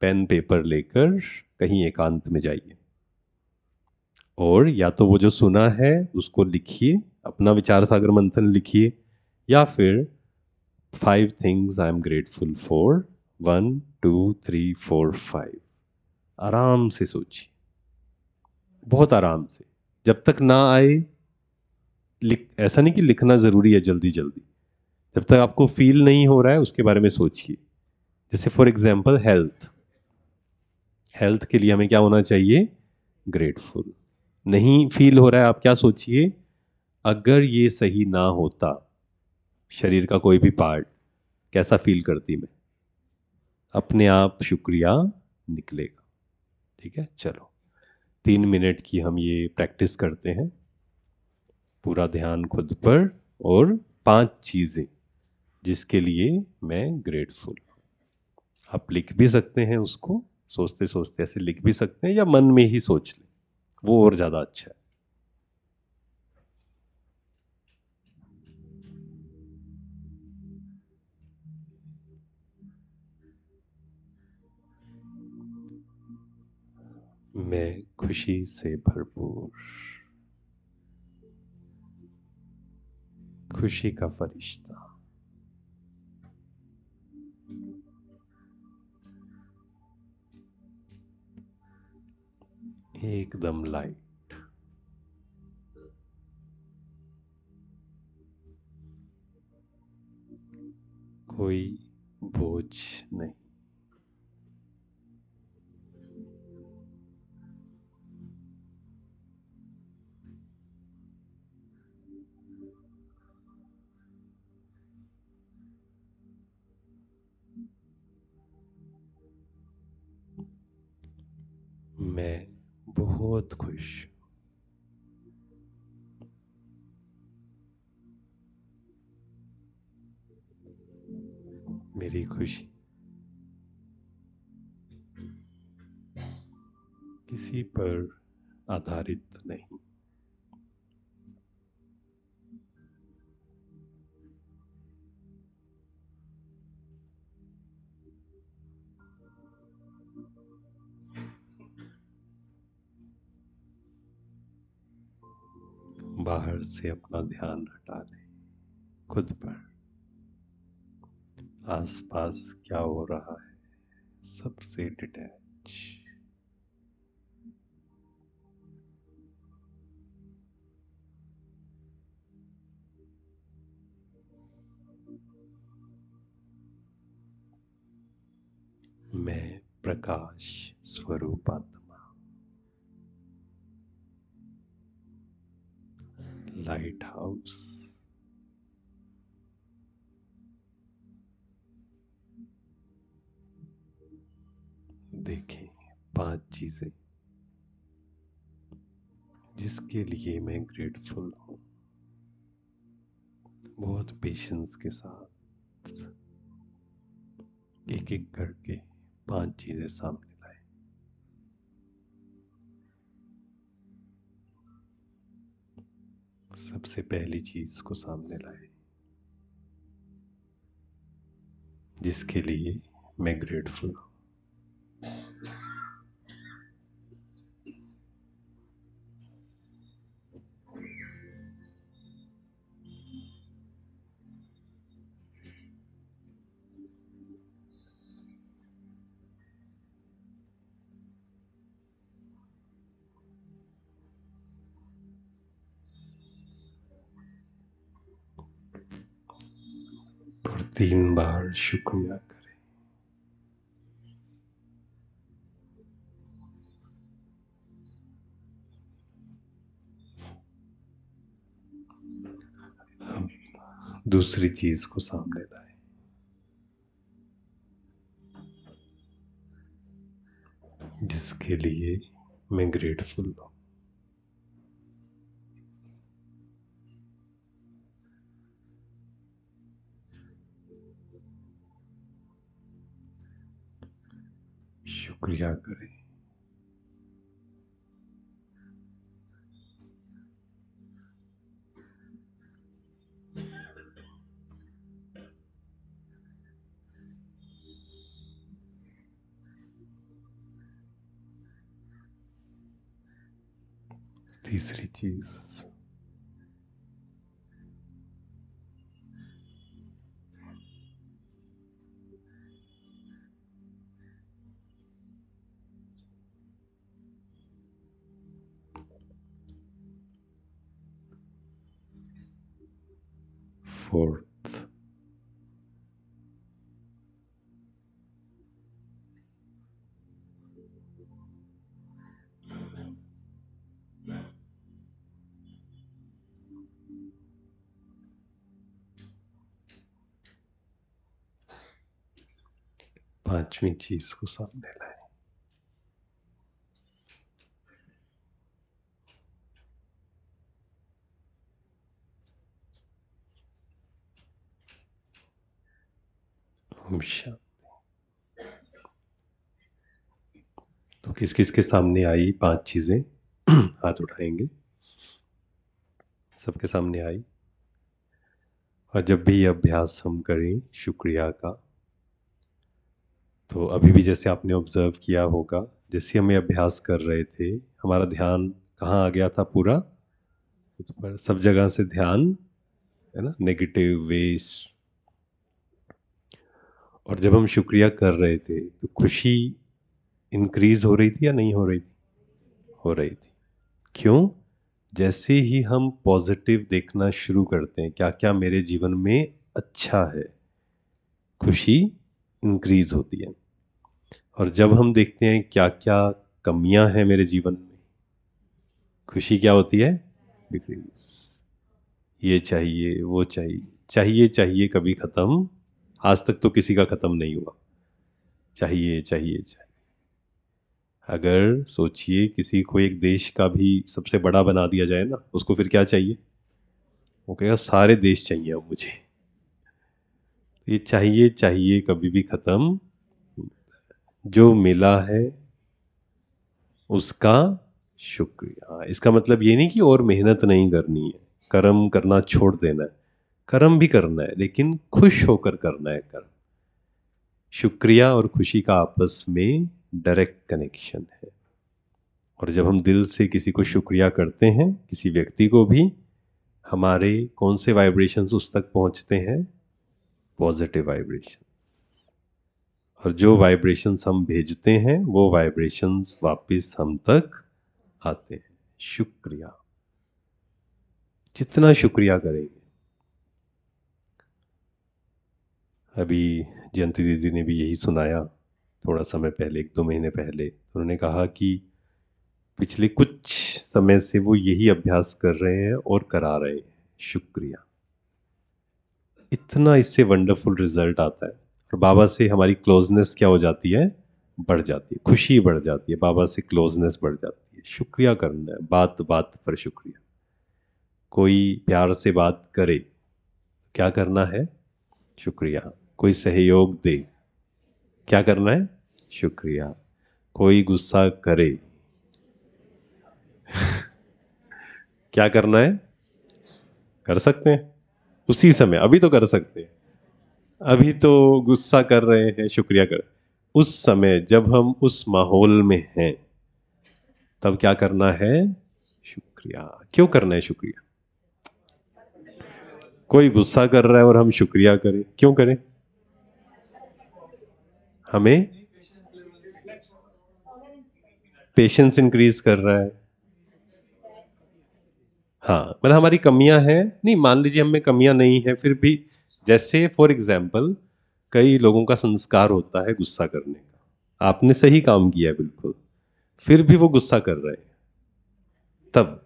पेन पेपर लेकर कहीं एकांत में जाइए और या तो वो जो सुना है उसको लिखिए अपना विचार सागर मंथन लिखिए या फिर five things I am grateful for one two three four five आराम से सोचिए बहुत आराम से जब तक ना आए लिख ऐसा नहीं कि लिखना ज़रूरी है जल्दी जल्दी जब तक आपको फील नहीं हो रहा है उसके बारे में सोचिए जैसे फॉर एग्जाम्पल हेल्थ हेल्थ के लिए हमें क्या होना चाहिए ग्रेटफुल नहीं फील हो रहा है आप क्या सोचिए अगर ये सही ना होता शरीर का कोई भी पार्ट कैसा फील करती मैं अपने आप शुक्रिया निकलेगा ठीक है चलो तीन मिनट की हम ये प्रैक्टिस करते हैं पूरा ध्यान खुद पर और पांच चीज़ें जिसके लिए मैं ग्रेटफुल आप लिख भी सकते हैं उसको सोचते सोचते ऐसे लिख भी सकते हैं या मन में ही सोच लें वो और ज़्यादा अच्छा है मैं खुशी से भरपूर खुशी का फरिश्ता एकदम लाइट कोई बोझ नहीं खुशी किसी पर आधारित नहीं बाहर से अपना ध्यान हटा लें खुद पर आसपास क्या हो रहा है सबसे डिटैच मैं प्रकाश स्वरूप आत्मा लाइट हाउस चीज़ें जिसके लिए मैं ग्रेटफुल हूं बहुत पेशेंस के साथ एक एक करके पांच चीज़ें सामने लाए सबसे पहली चीज़ को सामने लाए जिसके लिए मैं ग्रेटफुल हूं तीन बार शुक्रिया करें दूसरी चीज को सामने लाए जिसके लिए मैं ग्रेटफुल हूँ शुक्रिया करें तीसरी चीज़ पांचवी चीज को सामने लाए तो किस किस के सामने आई पांच चीजें हाथ <clears throat> उठाएंगे सबके सामने आई और जब भी ये अभ्यास हम करें शुक्रिया का तो अभी भी जैसे आपने ऑब्जर्व किया होगा जैसे हम ये अभ्यास कर रहे थे हमारा ध्यान कहाँ आ गया था पूरा पर सब जगह से ध्यान है ना नेगेटिव वेस्ट और जब हम शुक्रिया कर रहे थे तो खुशी इंक्रीज हो रही थी या नहीं हो रही थी हो रही थी क्यों जैसे ही हम पॉजिटिव देखना शुरू करते हैं क्या क्या मेरे जीवन में अच्छा है खुशी इंक्रीज होती है और जब हम देखते हैं क्या क्या कमियां हैं मेरे जीवन में खुशी क्या होती है डिक्रीज ये चाहिए वो चाहिए चाहिए चाहिए कभी ख़त्म आज तक तो किसी का ख़त्म नहीं हुआ चाहिए चाहिए चाहिए अगर सोचिए किसी को एक देश का भी सबसे बड़ा बना दिया जाए ना उसको फिर क्या चाहिए वो कहेगा सारे देश चाहिए अब मुझे तो ये चाहिए चाहिए कभी भी ख़त्म जो मिला है उसका शुक्रिया इसका मतलब ये नहीं कि और मेहनत नहीं करनी है कर्म करना छोड़ देना है कर्म भी करना है लेकिन खुश होकर करना है कर्म शुक्रिया और खुशी का आपस में डायरेक्ट कनेक्शन है और जब हम दिल से किसी को शुक्रिया करते हैं किसी व्यक्ति को भी हमारे कौन से वाइब्रेशंस उस तक पहुंचते हैं पॉजिटिव वाइब्रेशंस और जो वाइब्रेशंस हम भेजते हैं वो वाइब्रेशंस वापस हम तक आते हैं शुक्रिया जितना शुक्रिया करेंगे अभी जयंती दीदी ने भी यही सुनाया थोड़ा समय पहले एक दो महीने पहले तो उन्होंने कहा कि पिछले कुछ समय से वो यही अभ्यास कर रहे हैं और करा रहे हैं शुक्रिया इतना इससे वंडरफुल रिजल्ट आता है और बाबा से हमारी क्लोजनेस क्या हो जाती है बढ़ जाती है खुशी बढ़ जाती है बाबा से क्लोजनेस बढ़ जाती है शुक्रिया करना है बात बात पर शुक्रिया कोई प्यार से बात करे तो क्या करना है शुक्रिया कोई सहयोग दे क्या करना है शुक्रिया कोई गुस्सा करे <laughs> क्या करना है कर सकते हैं उसी समय अभी तो कर सकते हैं अभी तो गुस्सा कर रहे हैं शुक्रिया कर उस समय जब हम उस माहौल में हैं तब क्या करना है शुक्रिया क्यों करना है शुक्रिया कोई गुस्सा कर रहा है और हम शुक्रिया करें क्यों करें हमें पेशेंस इंक्रीज कर रहा है हाँ मतलब हमारी कमियां हैं नहीं मान लीजिए हमें कमियां नहीं है फिर भी जैसे फॉर एग्जाम्पल कई लोगों का संस्कार होता है गुस्सा करने का आपने सही काम किया है बिल्कुल फिर भी वो गुस्सा कर रहे हैं तब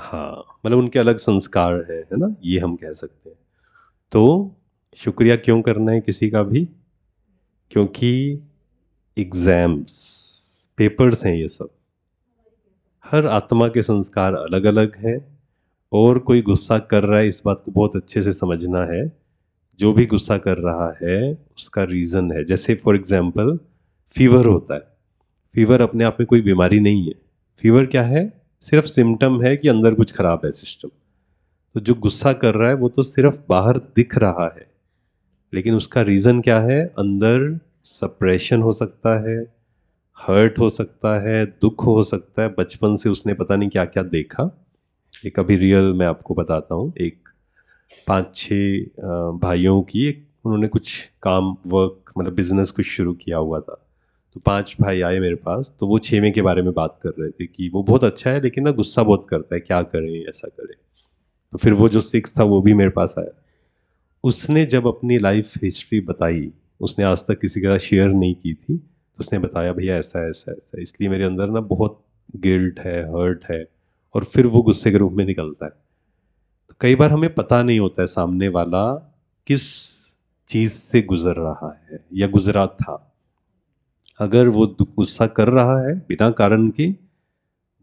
हाँ मतलब उनके अलग संस्कार है है ना ये हम कह सकते हैं तो शुक्रिया क्यों करना है किसी का भी क्योंकि एग्ज़ाम्स पेपर्स हैं ये सब हर आत्मा के संस्कार अलग अलग हैं और कोई गुस्सा कर रहा है इस बात को बहुत अच्छे से समझना है जो भी गुस्सा कर रहा है उसका रीज़न है जैसे फॉर एग्ज़ाम्पल फीवर होता है फीवर अपने आप में कोई बीमारी नहीं है फीवर क्या है सिर्फ सिम्टम है कि अंदर कुछ ख़राब है सिस्टम तो जो गुस्सा कर रहा है वो तो सिर्फ बाहर दिख रहा है लेकिन उसका रीज़न क्या है अंदर सप्रेशन हो सकता है हर्ट हो सकता है दुख हो सकता है बचपन से उसने पता नहीं क्या क्या देखा एक अभी रियल मैं आपको बताता हूँ एक पाँच छः भाइयों की एक उन्होंने कुछ काम वर्क मतलब बिजनेस कुछ शुरू किया हुआ था तो पांच भाई आए मेरे पास तो वो छेवें के बारे में बात कर रहे थे कि वो बहुत अच्छा है लेकिन ना गुस्सा बहुत करता है क्या करें ऐसा करें तो फिर वो जो सिक्स था वो भी मेरे पास आया उसने जब अपनी लाइफ हिस्ट्री बताई उसने आज तक किसी के साथ शेयर नहीं की थी तो उसने बताया भैया ऐसा ऐसा ऐसा इसलिए मेरे अंदर ना बहुत गिल्ट है हर्ट है और फिर वो गुस्से के रूप में निकलता है तो कई बार हमें पता नहीं होता है सामने वाला किस चीज़ से गुजर रहा है या गुजरा था अगर वो गुस्सा कर रहा है बिना कारण के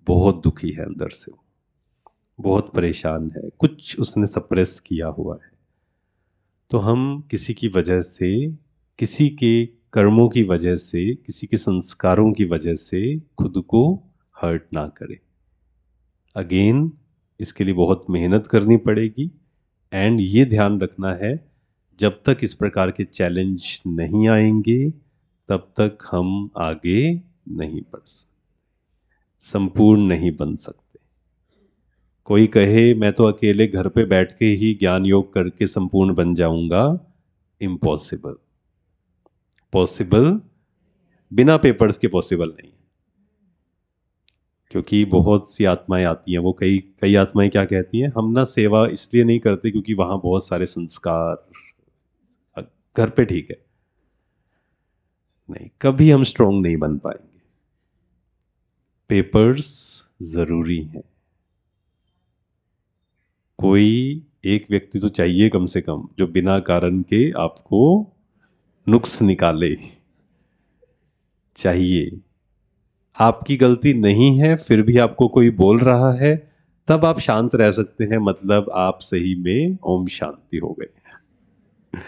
बहुत दुखी है अंदर से वो बहुत परेशान है कुछ उसने सप्रेस किया हुआ है तो हम किसी की वजह से किसी के कर्मों की वजह से किसी के संस्कारों की वजह से खुद को हर्ट ना करें अगेन इसके लिए बहुत मेहनत करनी पड़ेगी एंड ये ध्यान रखना है जब तक इस प्रकार के चैलेंज नहीं आएंगे तब तक हम आगे नहीं बढ़ सकते संपूर्ण नहीं बन सकते कोई कहे मैं तो अकेले घर पे बैठ के ही ज्ञान योग करके संपूर्ण बन जाऊंगा इम्पॉसिबल पॉसिबल बिना पेपर्स के पॉसिबल नहीं क्योंकि बहुत सी आत्माएं आती हैं वो कई कई आत्माएं क्या कहती हैं हम ना सेवा इसलिए नहीं करते क्योंकि वहां बहुत सारे संस्कार घर पे ठीक है नहीं कभी हम स्ट्रोंग नहीं बन पाएंगे पेपर्स ज़रूरी हैं कोई एक व्यक्ति तो चाहिए कम से कम जो बिना कारण के आपको नुक्स निकाले चाहिए आपकी गलती नहीं है फिर भी आपको कोई बोल रहा है तब आप शांत रह सकते हैं मतलब आप सही में ओम शांति हो गए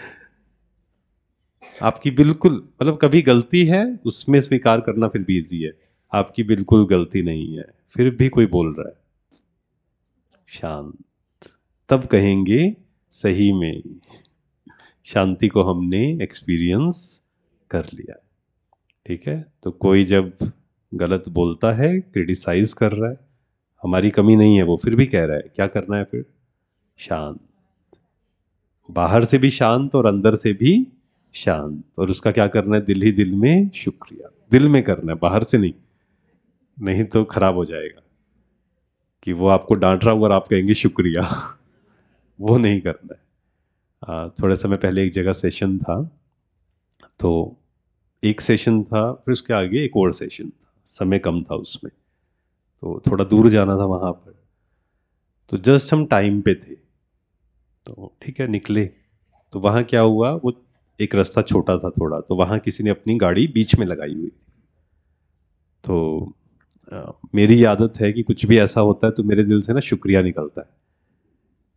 आपकी बिल्कुल मतलब कभी गलती है उसमें स्वीकार करना फिर भी इजी है आपकी बिल्कुल गलती नहीं है फिर भी कोई बोल रहा है शांत तब कहेंगे सही में शांति को हमने एक्सपीरियंस कर लिया ठीक है तो कोई जब गलत बोलता है क्रिटिसाइज कर रहा है हमारी कमी नहीं है वो फिर भी कह रहा है क्या करना है फिर शांत बाहर से भी शांत और अंदर से भी शांत और उसका क्या करना है दिल ही दिल में शुक्रिया दिल में करना है बाहर से नहीं नहीं तो खराब हो जाएगा कि वो आपको डांट रहा होगा और आप कहेंगे शुक्रिया <laughs> वो नहीं करना है थोड़ा समय पहले एक जगह सेशन था तो एक सेशन था फिर उसके आगे एक और सेशन था समय कम था उसमें तो थोड़ा दूर जाना था वहाँ पर तो जस्ट हम टाइम पे थे तो ठीक है निकले तो वहाँ क्या हुआ वो एक रास्ता छोटा था थोड़ा तो वहाँ किसी ने अपनी गाड़ी बीच में लगाई हुई थी तो आ, मेरी आदत है कि कुछ भी ऐसा होता है तो मेरे दिल से ना शुक्रिया निकलता है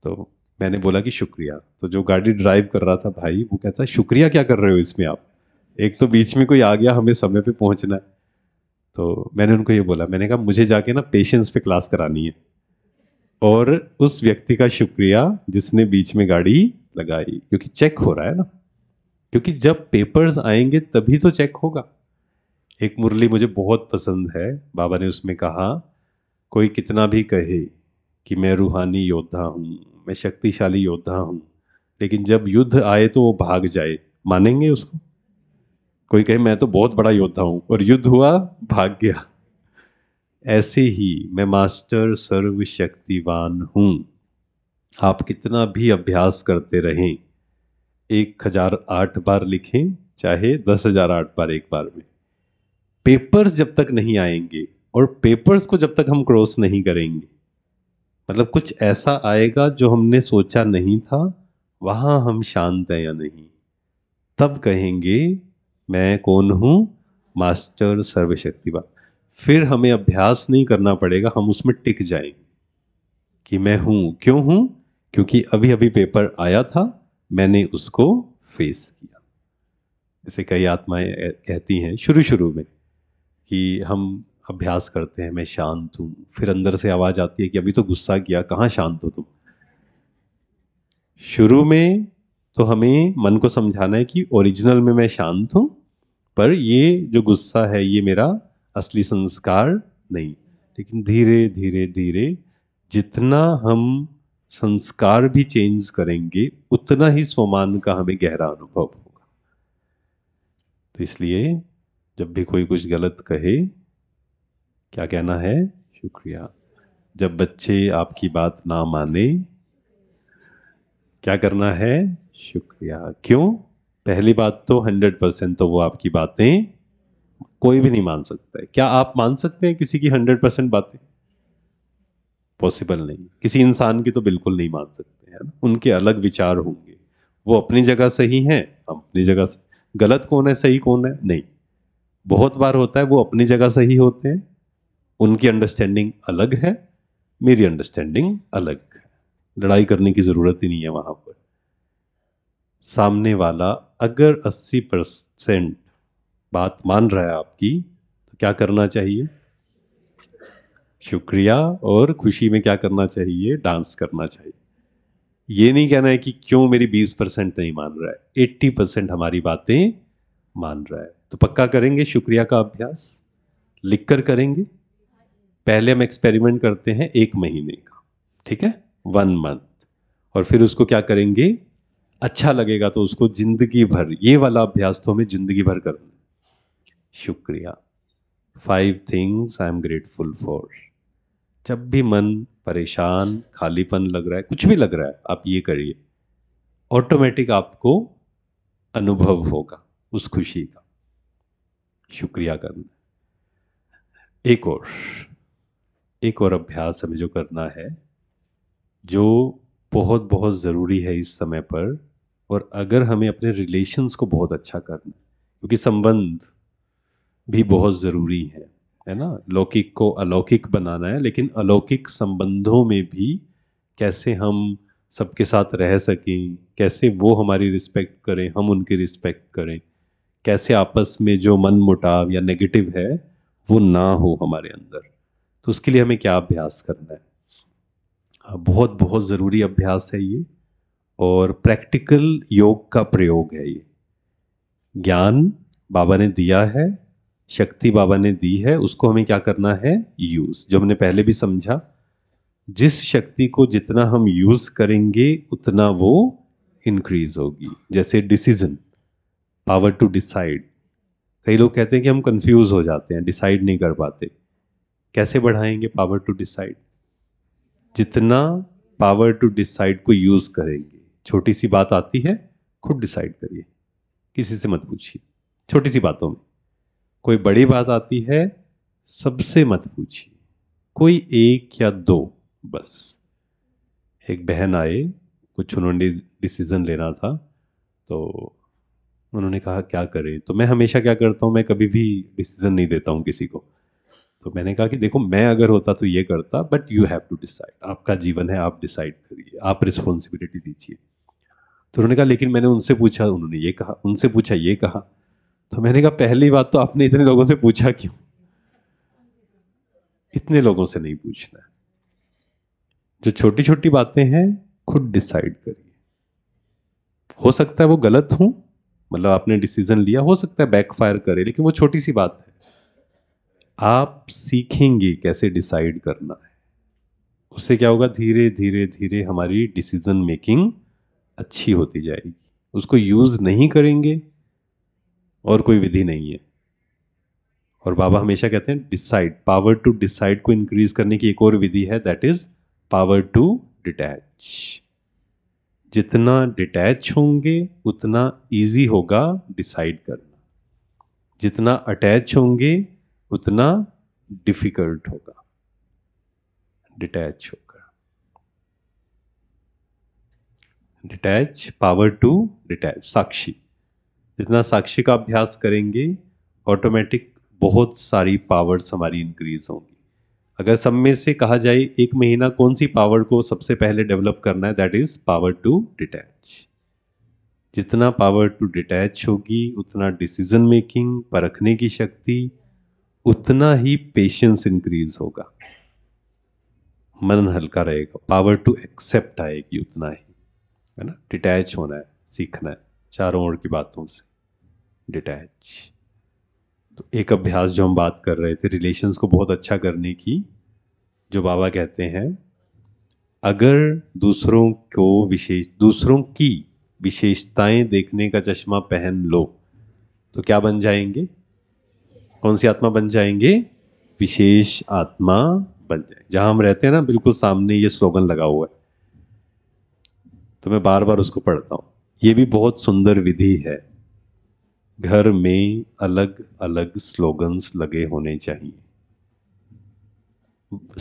तो मैंने बोला कि शुक्रिया तो जो गाड़ी ड्राइव कर रहा था भाई वो कहता है शुक्रिया क्या कर रहे हो इसमें आप एक तो बीच में कोई आ गया हमें समय पे पहुंचना है तो मैंने उनको ये बोला मैंने कहा मुझे जाके ना पेशेंस पे क्लास करानी है और उस व्यक्ति का शुक्रिया जिसने बीच में गाड़ी लगाई क्योंकि चेक हो रहा है ना क्योंकि जब पेपर्स आएंगे तभी तो चेक होगा एक मुरली मुझे बहुत पसंद है बाबा ने उसमें कहा कोई कितना भी कहे कि मैं रूहानी योद्धा हूँ मैं शक्तिशाली योद्धा हूँ लेकिन जब युद्ध आए तो वो भाग जाए मानेंगे उसको कोई कहे मैं तो बहुत बड़ा योद्धा हूं और युद्ध हुआ भाग गया ऐसे ही मैं मास्टर सर्वशक्तिवान हूं आप कितना भी अभ्यास करते रहें एक हजार आठ बार लिखें चाहे दस हजार आठ बार एक बार में पेपर्स जब तक नहीं आएंगे और पेपर्स को जब तक हम क्रॉस नहीं करेंगे मतलब कुछ ऐसा आएगा जो हमने सोचा नहीं था वहाँ हम शांत हैं या नहीं तब कहेंगे मैं कौन हूँ मास्टर सर्वशक्तिवान फिर हमें अभ्यास नहीं करना पड़ेगा हम उसमें टिक जाएंगे कि मैं हूँ क्यों हूँ क्योंकि अभी अभी पेपर आया था मैंने उसको फेस किया जैसे कई आत्माएं कहती हैं शुरू शुरू में कि हम अभ्यास करते हैं मैं शांत हूँ फिर अंदर से आवाज़ आती है कि अभी तो गुस्सा किया कहाँ शांत हो तुम शुरू में तो हमें मन को समझाना है कि ओरिजिनल में मैं शांत हूँ पर ये जो गुस्सा है ये मेरा असली संस्कार नहीं लेकिन धीरे धीरे धीरे जितना हम संस्कार भी चेंज करेंगे उतना ही स्वमान का हमें गहरा अनुभव होगा तो इसलिए जब भी कोई कुछ गलत कहे क्या कहना है शुक्रिया जब बच्चे आपकी बात ना माने क्या करना है शुक्रिया क्यों पहली बात तो हंड्रेड परसेंट तो वो आपकी बातें कोई भी नहीं मान सकता है क्या आप मान सकते हैं किसी की हंड्रेड परसेंट बातें पॉसिबल नहीं किसी इंसान की तो बिल्कुल नहीं मान सकते हैं उनके अलग विचार होंगे वो अपनी जगह सही हैं हम अपनी जगह गलत कौन है सही कौन है नहीं बहुत बार होता है वो अपनी जगह सही होते हैं उनकी अंडरस्टैंडिंग अलग है मेरी अंडरस्टैंडिंग अलग है लड़ाई करने की ज़रूरत ही नहीं है वहां पर सामने वाला अगर 80 परसेंट बात मान रहा है आपकी तो क्या करना चाहिए शुक्रिया और खुशी में क्या करना चाहिए डांस करना चाहिए ये नहीं कहना है कि क्यों मेरी 20 परसेंट नहीं मान रहा है 80 परसेंट हमारी बातें मान रहा है तो पक्का करेंगे शुक्रिया का अभ्यास लिख करेंगे पहले हम एक्सपेरिमेंट करते हैं एक महीने का ठीक है वन मंथ और फिर उसको क्या करेंगे अच्छा लगेगा तो उसको जिंदगी भर ये वाला अभ्यास तो हमें जिंदगी भर करना शुक्रिया five things I am grateful for जब भी मन परेशान खालीपन लग रहा है कुछ भी लग रहा है आप ये करिए ऑटोमेटिक आपको अनुभव होगा उस खुशी का शुक्रिया करना एक और एक और अभ्यास हमें जो करना है जो बहुत बहुत ज़रूरी है इस समय पर और अगर हमें अपने रिलेशन्स को बहुत अच्छा करना है क्योंकि संबंध भी बहुत ज़रूरी है है ना लौकिक को अलौकिक बनाना है लेकिन अलौकिक संबंधों में भी कैसे हम सबके साथ रह सकें कैसे वो हमारी रिस्पेक्ट करें हम उनकी रिस्पेक्ट करें कैसे आपस में जो मन मुटाव या नेगेटिव है वो ना हो हमारे अंदर तो उसके लिए हमें क्या अभ्यास करना है हाँ, बहुत बहुत ज़रूरी अभ्यास है ये और प्रैक्टिकल योग का प्रयोग है ये ज्ञान बाबा ने दिया है शक्ति बाबा ने दी है उसको हमें क्या करना है यूज़ जो हमने पहले भी समझा जिस शक्ति को जितना हम यूज़ करेंगे उतना वो इंक्रीज होगी जैसे डिसीजन पावर टू डिसाइड कई लोग कहते हैं कि हम कंफ्यूज हो जाते हैं डिसाइड नहीं कर पाते कैसे बढ़ाएंगे पावर टू डिसाइड जितना पावर टू डिसाइड को यूज़ करेंगे छोटी सी बात आती है खुद डिसाइड करिए किसी से मत पूछिए छोटी सी बातों में कोई बड़ी बात आती है सबसे मत पूछिए कोई एक या दो बस एक बहन आए कुछ उन्होंने डिसीज़न लेना था तो उन्होंने कहा क्या करें तो मैं हमेशा क्या करता हूँ मैं कभी भी डिसीज़न नहीं देता हूँ किसी को तो मैंने कहा कि देखो मैं अगर होता तो ये करता but you have to decide आपका जीवन है आप डिसाइड करिए आप रिस्पॉन्सिबिलिटी दीजिए तो उन्होंने कहा लेकिन मैंने उनसे पूछा उन्होंने ये कहा उनसे पूछा ये कहा तो मैंने कहा पहली बात तो आपने इतने लोगों से पूछा क्यों इतने लोगों से नहीं पूछना है जो छोटी छोटी बातें हैं खुद डिसाइड करिए हो सकता है वो गलत हो मतलब आपने डिसीजन लिया हो सकता है बैकफायर करे लेकिन वो छोटी सी बात है आप सीखेंगे कैसे डिसाइड करना है उससे क्या होगा धीरे धीरे धीरे हमारी डिसीजन मेकिंग अच्छी होती जाएगी उसको यूज़ नहीं करेंगे और कोई विधि नहीं है और बाबा हमेशा कहते हैं डिसाइड पावर टू डिसाइड को इंक्रीज करने की एक और विधि है that is power to detach जितना डिटैच होंगे उतना इजी होगा डिसाइड करना जितना अटैच होंगे उतना डिफिकल्ट होगा डिटैच होकर डिटैच पावर टू डिटैच साक्षी जितना साक्षी का अभ्यास करेंगे ऑटोमेटिक बहुत सारी पावर्स हमारी इंक्रीज होंगी अगर सब में से कहा जाए एक महीना कौन सी पावर को सबसे पहले डेवलप करना है that is power to detach जितना पावर टू डिटैच होगी उतना डिसीजन मेकिंग परखने की शक्ति उतना ही पेशेंस इंक्रीज होगा मन हल्का रहेगा पावर टू एक्सेप्ट आएगी उतना ही है ना डिटैच होना है सीखना है चारों ओर की बातों से डिटैच तो एक अभ्यास जो हम बात कर रहे थे रिलेशंस को बहुत अच्छा करने की जो बाबा कहते हैं अगर दूसरों को विशेष दूसरों की विशेषताएं देखने का चश्मा पहन लो तो क्या बन जाएंगे कौन सी आत्मा बन जाएंगे विशेष आत्मा बन जाएंगे जहां हम रहते हैं ना बिल्कुल सामने ये स्लोगन लगा हुआ है तो मैं बार बार उसको पढ़ता हूं ये भी बहुत सुंदर विधि है घर में अलग अलग स्लोगन्स लगे होने चाहिए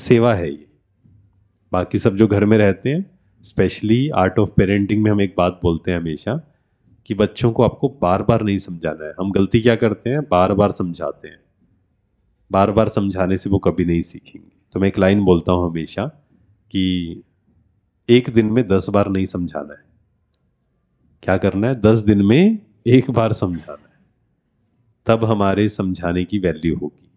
सेवा है ये बाकी सब जो घर में रहते हैं स्पेशली आर्ट ऑफ पेरेंटिंग में हम एक बात बोलते हैं हमेशा कि बच्चों को आपको बार बार नहीं समझाना है हम गलती क्या करते हैं बार बार समझाते हैं बार बार समझाने से वो कभी नहीं सीखेंगे तो मैं एक लाइन बोलता हूँ हमेशा कि एक दिन में दस बार नहीं समझाना है क्या करना है दस दिन में एक बार समझाना है तब हमारे समझाने की वैल्यू होगी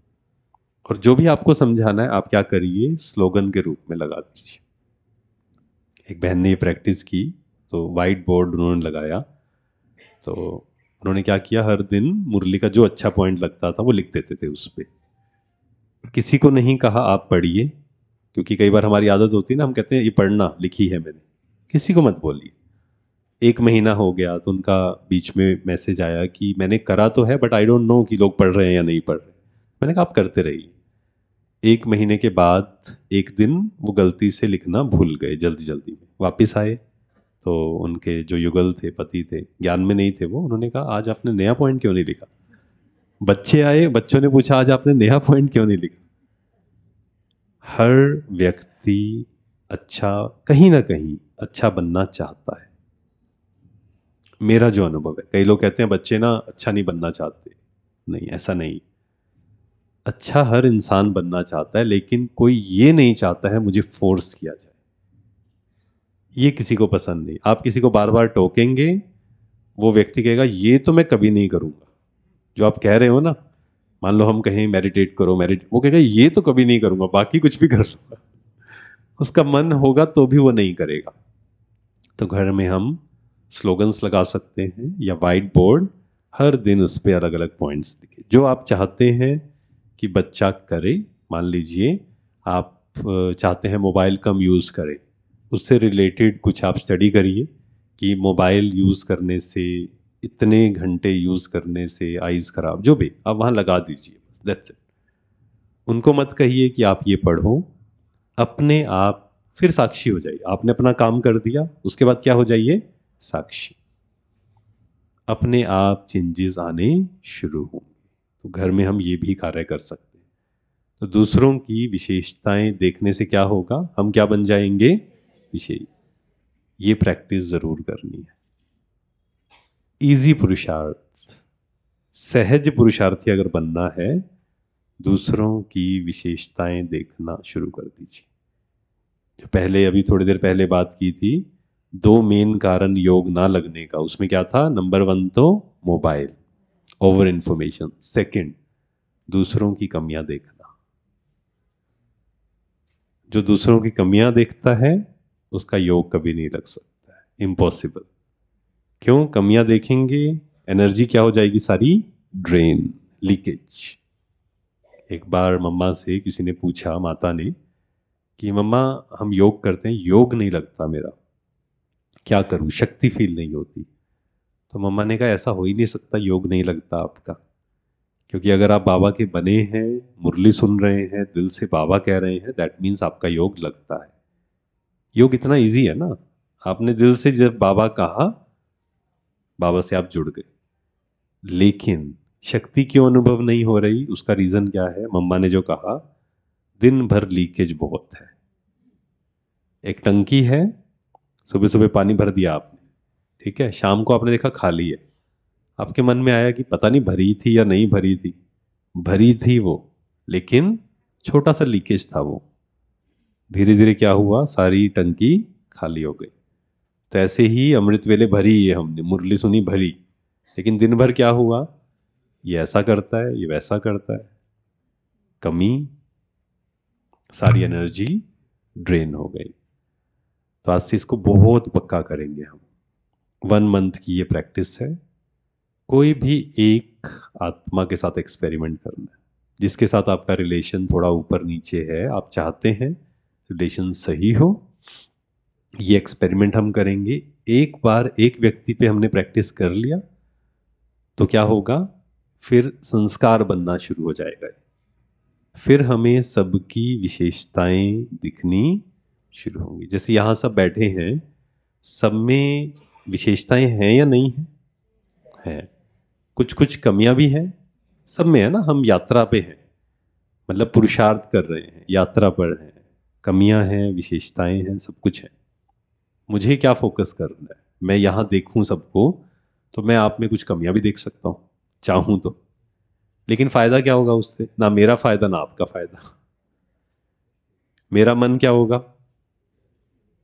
और जो भी आपको समझाना है आप क्या करिए स्लोगन के रूप में लगा दीजिए एक बहन ने ये प्रैक्टिस की तो वाइट बोर्ड उन्होंने लगाया तो उन्होंने क्या किया हर दिन मुरली का जो अच्छा पॉइंट लगता था वो लिख देते थे उस पर किसी को नहीं कहा आप पढ़िए क्योंकि कई बार हमारी आदत होती है ना हम कहते हैं ये पढ़ना लिखी है मैंने किसी को मत बोलिए एक महीना हो गया तो उनका बीच में मैसेज आया कि मैंने करा तो है बट आई डोंट नो कि लोग पढ़ रहे हैं या नहीं पढ़ रहे मैंने कहा आप करते रहिए एक महीने के बाद एक दिन वो गलती से लिखना भूल गए जल्दी जल्दी में वापिस आए तो उनके जो युगल थे पति थे ज्ञान में नहीं थे वो उन्होंने कहा आज आपने नया पॉइंट क्यों नहीं लिखा बच्चे आए बच्चों ने पूछा आज आपने नया पॉइंट क्यों नहीं लिखा हर व्यक्ति अच्छा कहीं ना कहीं अच्छा बनना चाहता है मेरा जो अनुभव है कई लोग कहते हैं बच्चे ना अच्छा नहीं बनना चाहते नहीं ऐसा नहीं अच्छा हर इंसान बनना चाहता है लेकिन कोई ये नहीं चाहता है मुझे फोर्स किया जाए ये किसी को पसंद नहीं आप किसी को बार बार टोकेंगे वो व्यक्ति कहेगा ये तो मैं कभी नहीं करूँगा जो आप कह रहे हो ना मान लो हम कहीं मेडिटेट करो मेडिट वो कहेगा ये तो कभी नहीं करूँगा बाकी कुछ भी कर लूँगा उसका मन होगा तो भी वो नहीं करेगा तो घर में हम स्लोगन्स लगा सकते हैं या वाइट बोर्ड हर दिन उस पर अलग अलग पॉइंट्स दिखे जो आप चाहते हैं कि बच्चा करे मान लीजिए आप चाहते हैं मोबाइल कम यूज़ करें उससे रिलेटेड कुछ आप स्टडी करिए कि मोबाइल यूज़ करने से इतने घंटे यूज़ करने से आइज़ ख़राब जो भी आप वहाँ लगा दीजिए बस दैट्स इट उनको मत कहिए कि आप ये पढ़ो अपने आप फिर साक्षी हो जाइए आपने अपना काम कर दिया उसके बाद क्या हो जाइए साक्षी अपने आप चेंजेस आने शुरू होंगे तो घर में हम ये भी कार्य कर सकते हैं तो दूसरों की विशेषताएं देखने से क्या होगा हम क्या बन जाएंगे पीछे ये प्रैक्टिस ज़रूर करनी है इजी पुरुषार्थ सहज पुरुषार्थी अगर बनना है दूसरों की विशेषताएं देखना शुरू कर दीजिए जो पहले अभी थोड़ी देर पहले बात की थी दो मेन कारण योग ना लगने का उसमें क्या था नंबर वन तो मोबाइल ओवर इन्फॉर्मेशन सेकंड दूसरों की कमियां देखना जो दूसरों की कमियां देखता है उसका योग कभी नहीं लग सकता है इम्पॉसिबल क्यों कमियां देखेंगे एनर्जी क्या हो जाएगी सारी ड्रेन लीकेज एक बार मम्मा से किसी ने पूछा माता ने कि मम्मा हम योग करते हैं योग नहीं लगता मेरा क्या करूं शक्ति फील नहीं होती तो मम्मा ने कहा ऐसा हो ही नहीं सकता योग नहीं लगता आपका क्योंकि अगर आप बाबा के बने हैं मुरली सुन रहे हैं दिल से बाबा कह रहे हैं दैट मीन्स आपका योग लगता है योग इतना इजी है ना आपने दिल से जब बाबा कहा बाबा से आप जुड़ गए लेकिन शक्ति क्यों अनुभव नहीं हो रही उसका रीज़न क्या है मम्मा ने जो कहा दिन भर लीकेज बहुत है एक टंकी है सुबह सुबह पानी भर दिया आपने ठीक है शाम को आपने देखा खाली है आपके मन में आया कि पता नहीं भरी थी या नहीं भरी थी भरी थी वो लेकिन छोटा सा लीकेज था वो धीरे धीरे क्या हुआ सारी टंकी खाली हो गई तो ऐसे ही अमृत वेले भरी ये हमने मुरली सुनी भरी लेकिन दिन भर क्या हुआ ये ऐसा करता है ये वैसा करता है कमी सारी एनर्जी ड्रेन हो गई तो आज से इसको बहुत पक्का करेंगे हम वन मंथ की ये प्रैक्टिस है कोई भी एक आत्मा के साथ एक्सपेरिमेंट करना है जिसके साथ आपका रिलेशन थोड़ा ऊपर नीचे है आप चाहते हैं रिलेशन सही हो ये एक्सपेरिमेंट हम करेंगे एक बार एक व्यक्ति पे हमने प्रैक्टिस कर लिया तो क्या होगा फिर संस्कार बनना शुरू हो जाएगा फिर हमें सबकी विशेषताएं दिखनी शुरू होंगी जैसे यहाँ सब बैठे हैं सब में विशेषताएं हैं या नहीं हैं है कुछ कुछ कमियां भी हैं सब में है ना हम यात्रा पे हैं मतलब पुरुषार्थ कर रहे हैं यात्रा पर हैं कमियां हैं विशेषताएं हैं सब कुछ है मुझे क्या फोकस करना है मैं यहाँ देखूँ सबको तो मैं आप में कुछ कमियाँ भी देख सकता हूँ चाहूँ तो लेकिन फ़ायदा क्या होगा उससे ना मेरा फ़ायदा ना आपका फ़ायदा मेरा मन क्या होगा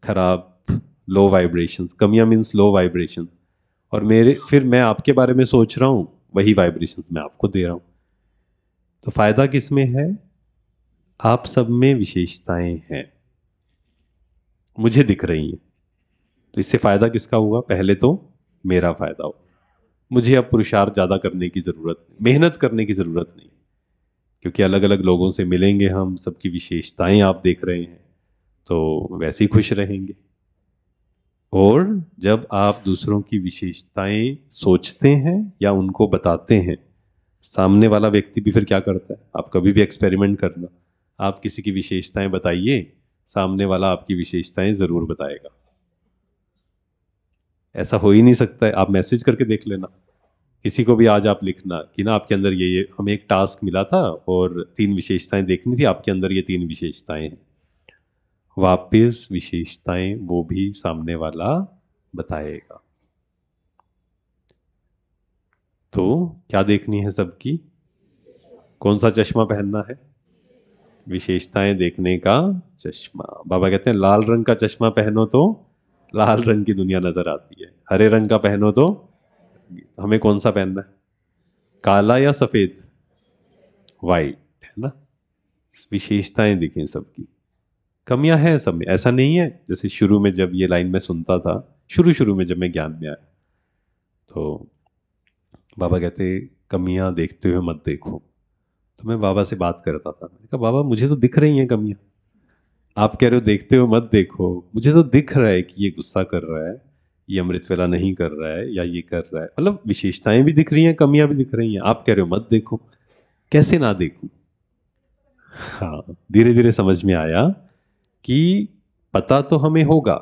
खराब लो वाइब्रेशंस कमियाँ मीन्स लो वाइब्रेशन और मेरे फिर मैं आपके बारे में सोच रहा हूँ वही वाइब्रेशंस मैं आपको दे रहा हूँ तो फ़ायदा किस में है आप सब में विशेषताएं हैं मुझे दिख रही हैं तो इससे फ़ायदा किसका होगा पहले तो मेरा फ़ायदा होगा मुझे अब पुरुषार्थ ज़्यादा करने की ज़रूरत मेहनत करने की ज़रूरत नहीं क्योंकि अलग अलग लोगों से मिलेंगे हम सबकी विशेषताएं आप देख रहे हैं तो वैसे ही खुश रहेंगे और जब आप दूसरों की विशेषताएं सोचते हैं या उनको बताते हैं सामने वाला व्यक्ति भी फिर क्या करता है आप कभी भी एक्सपेरिमेंट करना आप किसी की विशेषताएं बताइए सामने वाला आपकी विशेषताएं ज़रूर बताएगा ऐसा हो ही नहीं सकता है आप मैसेज करके देख लेना किसी को भी आज आप लिखना कि ना आपके अंदर ये ये हमें एक टास्क मिला था और तीन विशेषताएं देखनी थी आपके अंदर ये तीन विशेषताएं हैं वापिस विशेषताएं वो भी सामने वाला बताएगा तो क्या देखनी है सबकी कौन सा चश्मा पहनना है विशेषताएं देखने का चश्मा बाबा कहते हैं लाल रंग का चश्मा पहनो तो लाल रंग की दुनिया नजर आती है हरे रंग का पहनो तो हमें कौन सा पहनना है काला या सफेद वाइट है ना विशेषताएं दिखें सबकी कमियां हैं सब में ऐसा नहीं है जैसे शुरू में जब ये लाइन में सुनता था शुरू शुरू में जब मैं ज्ञान में आया तो बाबा कहते कमियां देखते हुए मत देखो तो मैं बाबा से बात करता था मैंने कहा बाबा मुझे तो दिख रही हैं कमियाँ आप कह रहे हो देखते हो मत देखो मुझे तो दिख रहा है कि ये गुस्सा कर रहा है ये अमृत वेला नहीं कर रहा है या ये कर रहा है मतलब विशेषताएं भी दिख रही हैं कमियां भी दिख रही हैं आप कह रहे हो मत देखो कैसे ना देखूं हाँ धीरे धीरे समझ में आया कि पता तो हमें होगा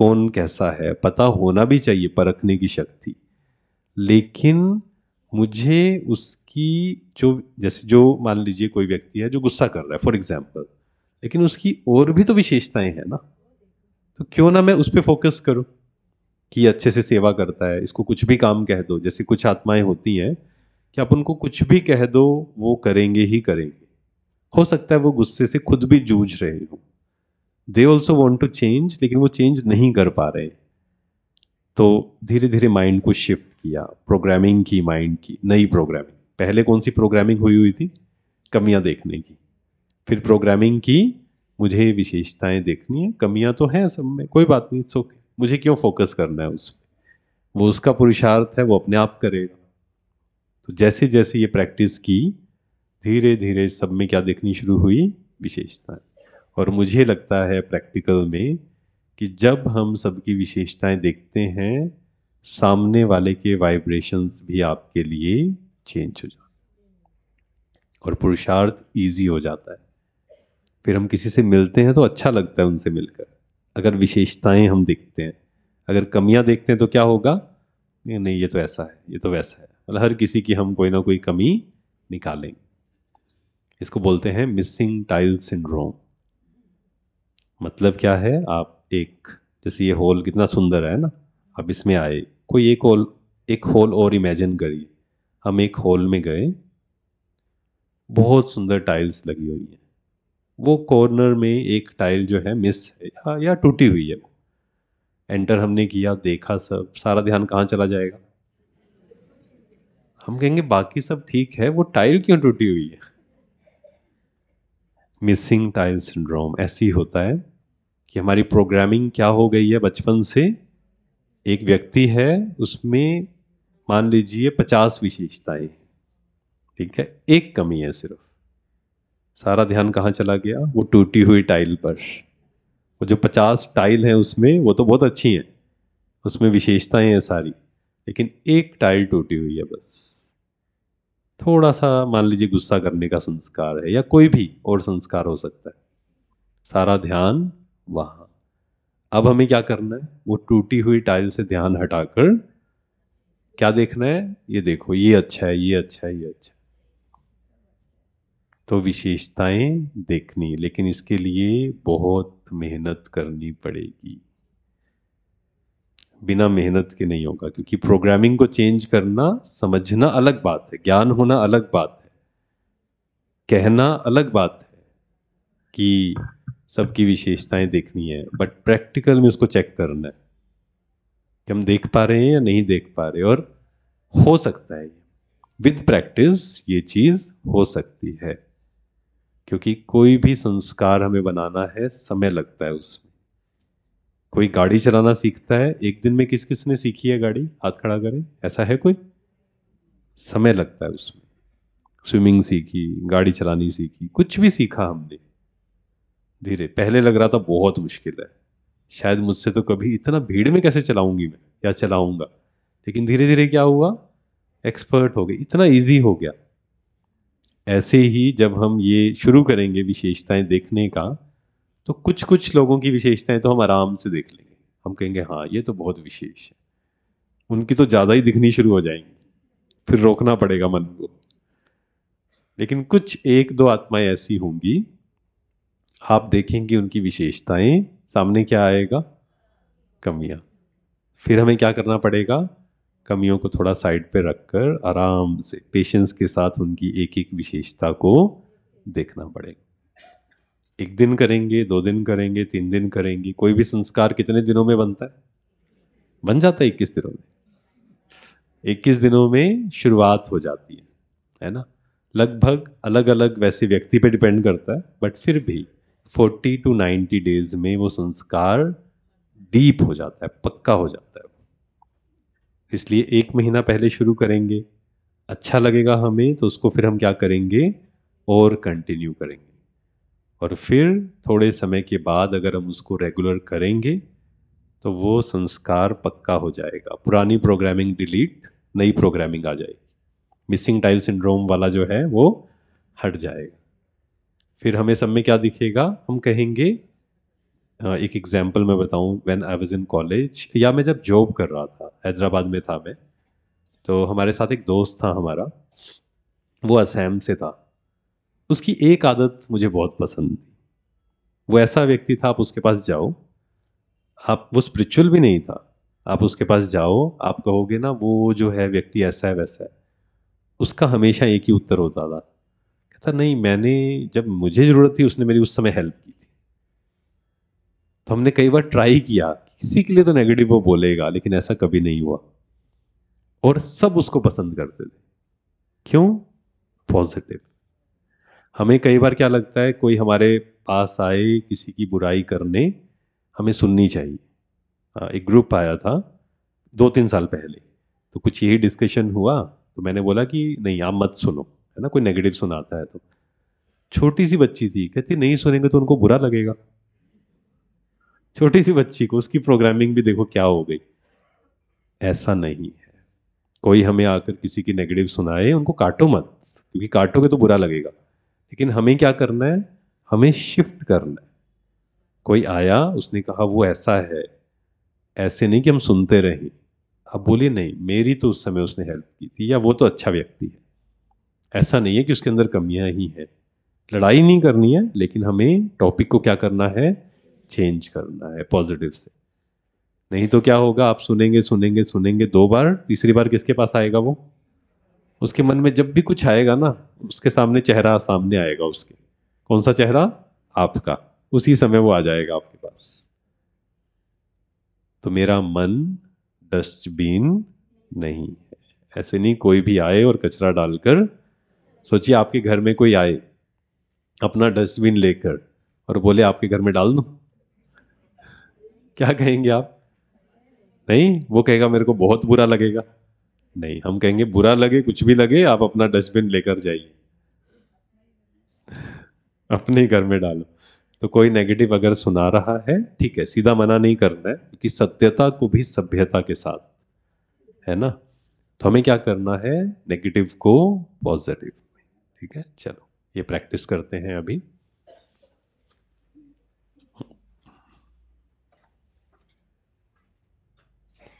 कौन कैसा है पता होना भी चाहिए परखने की शक्ति लेकिन मुझे उसकी जो जैसे जो मान लीजिए कोई व्यक्ति है जो गुस्सा कर रहा है फॉर एग्जाम्पल लेकिन उसकी और भी तो विशेषताएं हैं ना तो क्यों ना मैं उस पर फोकस करूं कि अच्छे से सेवा करता है इसको कुछ भी काम कह दो जैसे कुछ आत्माएं होती हैं कि आप उनको कुछ भी कह दो वो करेंगे ही करेंगे हो सकता है वो गुस्से से खुद भी जूझ रहे हो they also want to change लेकिन वो चेंज नहीं कर पा रहे हैं तो धीरे धीरे माइंड को शिफ्ट किया प्रोग्रामिंग की माइंड की नई प्रोग्रामिंग पहले कौन सी प्रोग्रामिंग हुई हुई थी कमियां देखने की फिर प्रोग्रामिंग की मुझे विशेषताएं देखनी है कमियां तो हैं सब में कोई बात नहीं इट्स ओके मुझे क्यों फोकस करना है उस पर वो उसका पुरुषार्थ है वो अपने आप करेगा तो जैसे जैसे ये प्रैक्टिस की धीरे धीरे सब में क्या देखनी शुरू हुई विशेषताएं और मुझे लगता है प्रैक्टिकल में कि जब हम सबकी विशेषताएं देखते हैं सामने वाले के वाइब्रेशंस भी आपके लिए चेंज हो जाते और पुरुषार्थ इजी हो जाता है फिर हम किसी से मिलते हैं तो अच्छा लगता है उनसे मिलकर अगर विशेषताएं हम देखते हैं अगर कमियां देखते हैं तो क्या होगा नहीं नहीं ये तो ऐसा है ये तो वैसा है मतलब हर किसी की हम कोई ना कोई कमी निकालेंगे इसको बोलते हैं मिसिंग टाइल सिंड्रोम मतलब क्या है आप एक जैसे ये होल कितना सुंदर है ना अब इसमें आए कोई एक होल एक होल और इमेजिन करिए हम एक हॉल में गए बहुत सुंदर टाइल्स लगी हुई है वो कॉर्नर में एक टाइल जो है मिस है या, या टूटी हुई है एंटर हमने किया देखा सब सारा ध्यान कहाँ चला जाएगा हम कहेंगे बाकी सब ठीक है वो टाइल क्यों टूटी हुई है मिसिंग टाइल सिंड्रोम ऐसी होता है कि हमारी प्रोग्रामिंग क्या हो गई है बचपन से एक व्यक्ति है उसमें मान लीजिए पचास विशेषताएं हैं ठीक है एक कमी है सिर्फ सारा ध्यान कहाँ चला गया वो टूटी हुई टाइल पर वो जो पचास टाइल हैं उसमें वो तो बहुत अच्छी हैं उसमें विशेषताएं हैं सारी लेकिन एक टाइल टूटी हुई है बस थोड़ा सा मान लीजिए गुस्सा करने का संस्कार है या कोई भी और संस्कार हो सकता है सारा ध्यान वहां अब हमें क्या करना है वो टूटी हुई टाइल से ध्यान हटाकर क्या देखना है ये देखो ये अच्छा है ये अच्छा है ये अच्छा तो विशेषताएं देखनी लेकिन इसके लिए बहुत मेहनत करनी पड़ेगी बिना मेहनत के नहीं होगा क्योंकि प्रोग्रामिंग को चेंज करना समझना अलग बात है ज्ञान होना अलग बात है कहना अलग बात है कि सबकी विशेषताएं देखनी है बट प्रैक्टिकल में उसको चेक करना है कि हम देख पा रहे हैं या नहीं देख पा रहे और हो सकता है विद प्रैक्टिस ये चीज़ हो सकती है क्योंकि कोई भी संस्कार हमें बनाना है समय लगता है उसमें कोई गाड़ी चलाना सीखता है एक दिन में किस किस ने सीखी है गाड़ी हाथ खड़ा करें ऐसा है कोई समय लगता है उसमें स्विमिंग सीखी गाड़ी चलानी सीखी कुछ भी सीखा हमने धीरे पहले लग रहा था बहुत मुश्किल है शायद मुझसे तो कभी इतना भीड़ में कैसे चलाऊंगी मैं या चलाऊंगा लेकिन धीरे धीरे क्या हुआ एक्सपर्ट हो गए इतना इजी हो गया ऐसे ही जब हम ये शुरू करेंगे विशेषताएं देखने का तो कुछ कुछ लोगों की विशेषताएं तो हम आराम से देख लेंगे हम कहेंगे हाँ ये तो बहुत विशेष है उनकी तो ज़्यादा ही दिखनी शुरू हो जाएंगी फिर रोकना पड़ेगा मन को लेकिन कुछ एक दो आत्माएं ऐसी होंगी आप देखेंगे उनकी विशेषताएं सामने क्या आएगा कमियां फिर हमें क्या करना पड़ेगा कमियों को थोड़ा साइड पे रखकर आराम से पेशेंस के साथ उनकी एक एक विशेषता को देखना पड़ेगा एक दिन करेंगे दो दिन करेंगे तीन दिन करेंगे कोई भी संस्कार कितने दिनों में बनता है बन जाता है इक्कीस दिनों में इक्कीस दिनों में शुरुआत हो जाती है है ना लगभग अलग अलग वैसे व्यक्ति पे डिपेंड करता है बट फिर भी फोर्टी टू नाइन्टी डेज में वो संस्कार डीप हो जाता है पक्का हो जाता है इसलिए एक महीना पहले शुरू करेंगे अच्छा लगेगा हमें तो उसको फिर हम क्या करेंगे और कंटिन्यू करेंगे और फिर थोड़े समय के बाद अगर हम उसको रेगुलर करेंगे तो वो संस्कार पक्का हो जाएगा पुरानी प्रोग्रामिंग डिलीट नई प्रोग्रामिंग आ जाएगी मिसिंग टाइल सिंड्रोम वाला जो है वो हट जाएगा फिर हमें सब में क्या दिखेगा हम कहेंगे एक एग्जाम्पल मैं बताऊं when I was in college या मैं जब जॉब कर रहा था हैदराबाद में था मैं तो हमारे साथ एक दोस्त था हमारा वो असैम से था उसकी एक आदत मुझे बहुत पसंद थी वो ऐसा व्यक्ति था आप उसके पास जाओ आप वो स्पिरिचुअल भी नहीं था आप उसके पास जाओ आप कहोगे ना वो जो है व्यक्ति ऐसा है वैसा है उसका हमेशा एक ही उत्तर होता था कहता नहीं मैंने जब मुझे ज़रूरत थी उसने मेरी उस समय हेल्प की थी तो हमने कई बार ट्राई किया किसी के लिए तो नेगेटिव वो बोलेगा लेकिन ऐसा कभी नहीं हुआ और सब उसको पसंद करते थे क्यों पॉजिटिव हमें कई बार क्या लगता है कोई हमारे पास आए किसी की बुराई करने हमें सुननी चाहिए एक ग्रुप आया था दो तीन साल पहले तो कुछ यही डिस्कशन हुआ तो मैंने बोला कि नहीं आप मत सुनो है ना कोई नेगेटिव सुनाता है तो छोटी सी बच्ची थी कहती नहीं सुनेंगे तो उनको बुरा लगेगा छोटी सी बच्ची को उसकी प्रोग्रामिंग भी देखो क्या हो गई ऐसा नहीं है कोई हमें आकर किसी की नेगेटिव सुनाए उनको काटो मत क्योंकि काटोगे तो बुरा लगेगा लेकिन हमें क्या करना है हमें शिफ्ट करना है कोई आया उसने कहा वो ऐसा है ऐसे नहीं कि हम सुनते रहें अब बोलिए नहीं मेरी तो उस समय उसने हेल्प की थी या वो तो अच्छा व्यक्ति है ऐसा नहीं है कि उसके अंदर कमियां ही हैं लड़ाई नहीं करनी है लेकिन हमें टॉपिक को क्या करना है चेंज करना है पॉजिटिव से नहीं तो क्या होगा आप सुनेंगे सुनेंगे सुनेंगे दो बार तीसरी बार किसके पास आएगा वो उसके मन में जब भी कुछ आएगा ना उसके सामने चेहरा सामने आएगा उसके कौन सा चेहरा आपका उसी समय वो आ जाएगा आपके पास तो मेरा मन डस्टबिन नहीं है ऐसे नहीं कोई भी आए और कचरा डालकर सोचिए आपके घर में कोई आए अपना डस्टबिन लेकर और बोले आपके घर में डाल दू क्या कहेंगे आप नहीं वो कहेगा मेरे को बहुत बुरा लगेगा नहीं हम कहेंगे बुरा लगे कुछ भी लगे आप अपना डस्टबिन लेकर जाइए अपने घर में डालो तो कोई नेगेटिव अगर सुना रहा है ठीक है सीधा मना नहीं करना है कि सत्यता को भी सभ्यता के साथ है ना तो हमें क्या करना है नेगेटिव को पॉजिटिव ठीक है चलो ये प्रैक्टिस करते हैं अभी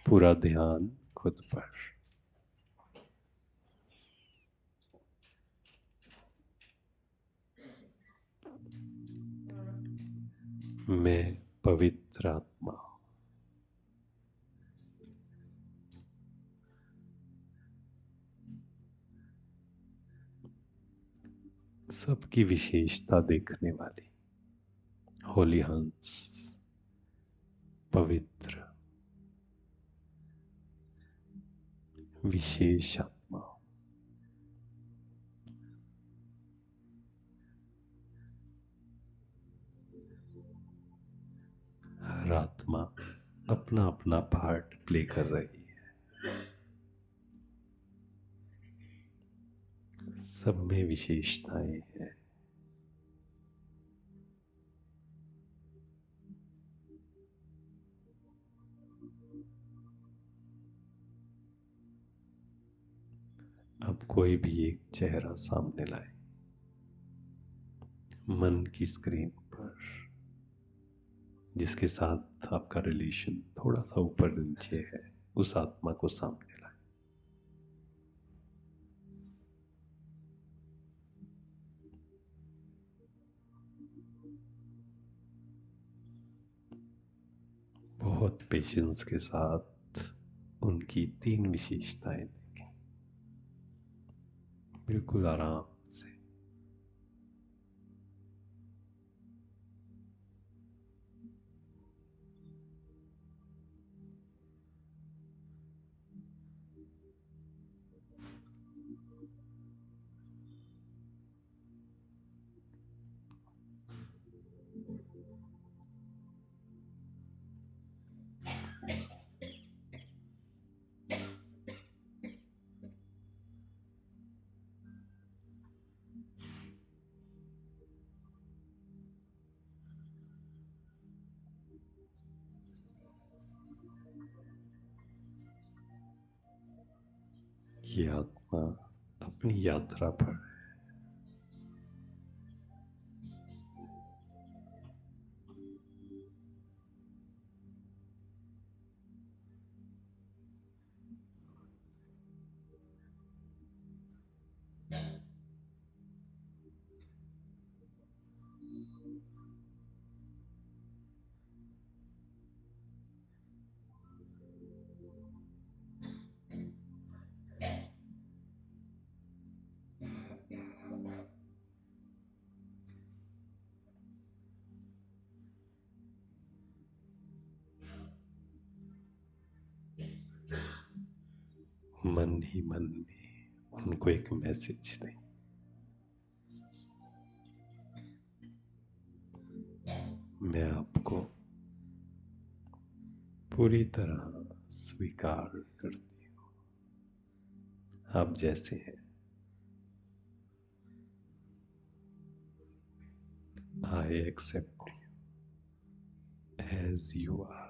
पूरा ध्यान खुद पर मैं पवित्र आत्मा सबकी विशेषता देखने वाली होली हंस पवित्र विशेष आत्मा हर आत्मा अपना अपना पार्ट प्ले कर रही सब में विशेषताएं हैं अब कोई भी एक चेहरा सामने लाए मन की स्क्रीन पर जिसके साथ आपका रिलेशन थोड़ा सा ऊपर नीचे है उस आत्मा को सामने साथ पेशेंस के साथ उनकी तीन विशेषताएं देखें बिल्कुल आराम यात्रा पर ही मन में उनको एक मैसेज दें मैं आपको पूरी तरह स्वीकार करती हूं आप जैसे हैं I accept you as you are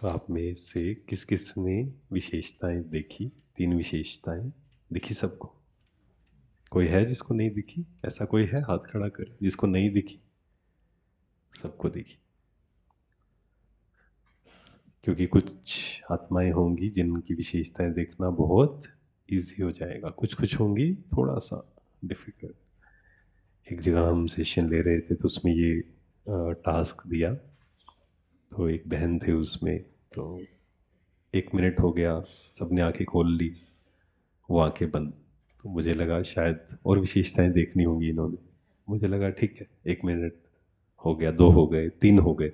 तो आप में से किस किस ने विशेषताएं देखी तीन विशेषताएं दिखी सबको कोई है जिसको नहीं दिखी ऐसा कोई है हाथ खड़ा कर जिसको नहीं दिखी सबको दिखी क्योंकि कुछ आत्माएं होंगी जिनकी विशेषताएं देखना बहुत इजी हो जाएगा कुछ कुछ होंगी थोड़ा सा डिफ़िकल्ट एक जगह हम सेशन ले रहे थे तो उसमें ये टास्क दिया तो एक बहन थे उसमें तो एक मिनट हो गया सबने आंखें खोल ली वो आंखें बंद तो मुझे लगा शायद और विशेषताएं देखनी होंगी इन्होंने मुझे लगा ठीक है एक मिनट हो गया दो हो गए तीन हो गए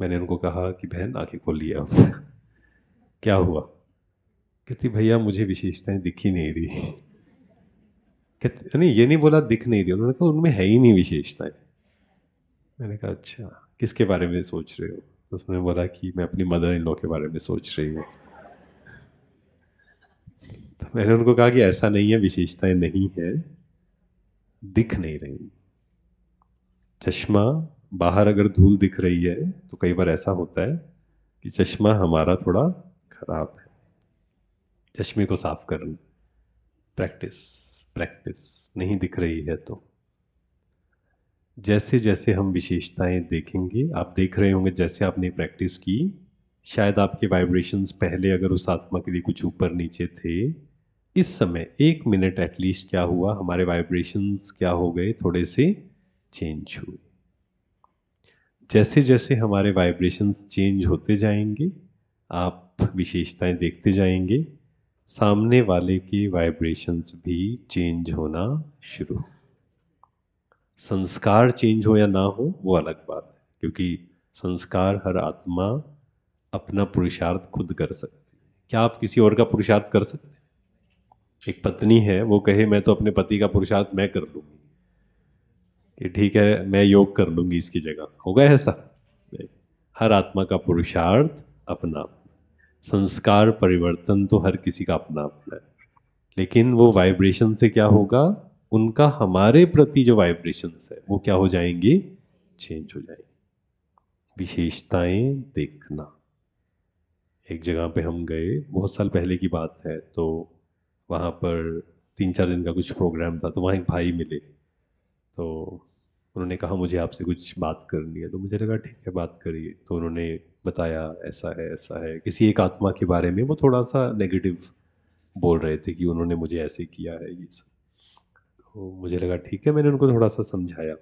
मैंने उनको कहा कि बहन आंखें खोल लिया <laughs> क्या हुआ कहती भैया मुझे विशेषताएं दिखी नहीं रही कहते नहीं ये नहीं बोला दिख नहीं रही उन्होंने कहा उनमें है ही नहीं विशेषताएं मैंने कहा अच्छा किसके बारे में सोच रहे हो तो उसने बोला कि मैं अपनी मदर इन लॉ के बारे में सोच रही हूँ तो मैंने उनको कहा कि ऐसा नहीं है विशेषताएं नहीं है दिख नहीं रही चश्मा बाहर अगर धूल दिख रही है तो कई बार ऐसा होता है कि चश्मा हमारा थोड़ा खराब है चश्मे को साफ करना प्रैक्टिस प्रैक्टिस नहीं दिख रही है तो जैसे जैसे हम विशेषताएं देखेंगे आप देख रहे होंगे जैसे आपने प्रैक्टिस की शायद आपके वाइब्रेशंस पहले अगर उस आत्मा के लिए कुछ ऊपर नीचे थे इस समय एक मिनट एटलीस्ट क्या हुआ हमारे वाइब्रेशंस क्या हो गए थोड़े से चेंज हुए जैसे जैसे हमारे वाइब्रेशंस चेंज होते जाएंगे आप विशेषताएं देखते जाएंगे सामने वाले की वाइब्रेशंस भी चेंज होना शुरू संस्कार चेंज हो या ना हो वो अलग बात है क्योंकि संस्कार हर आत्मा अपना पुरुषार्थ खुद कर सकती है क्या आप किसी और का पुरुषार्थ कर सकते हैं एक पत्नी है वो कहे मैं तो अपने पति का पुरुषार्थ मैं कर लूँगी कि ठीक है मैं योग कर लूँगी इसकी जगह होगा ऐसा हर आत्मा का पुरुषार्थ अपना संस्कार परिवर्तन तो हर किसी का अपना अपना है लेकिन वो वाइब्रेशन से क्या होगा उनका हमारे प्रति जो वाइब्रेशन है वो क्या हो जाएंगे चेंज हो जाएंगे विशेषताएं देखना एक जगह पे हम गए बहुत साल पहले की बात है तो वहाँ पर तीन चार दिन का कुछ प्रोग्राम था तो वहाँ एक भाई मिले तो उन्होंने कहा मुझे आपसे कुछ बात करनी है तो मुझे लगा ठीक है बात करिए तो उन्होंने बताया ऐसा है ऐसा है किसी एक आत्मा के बारे में वो थोड़ा सा नेगेटिव बोल रहे थे कि उन्होंने मुझे ऐसे किया है ये सब तो मुझे लगा ठीक है मैंने उनको थोड़ा सा समझाया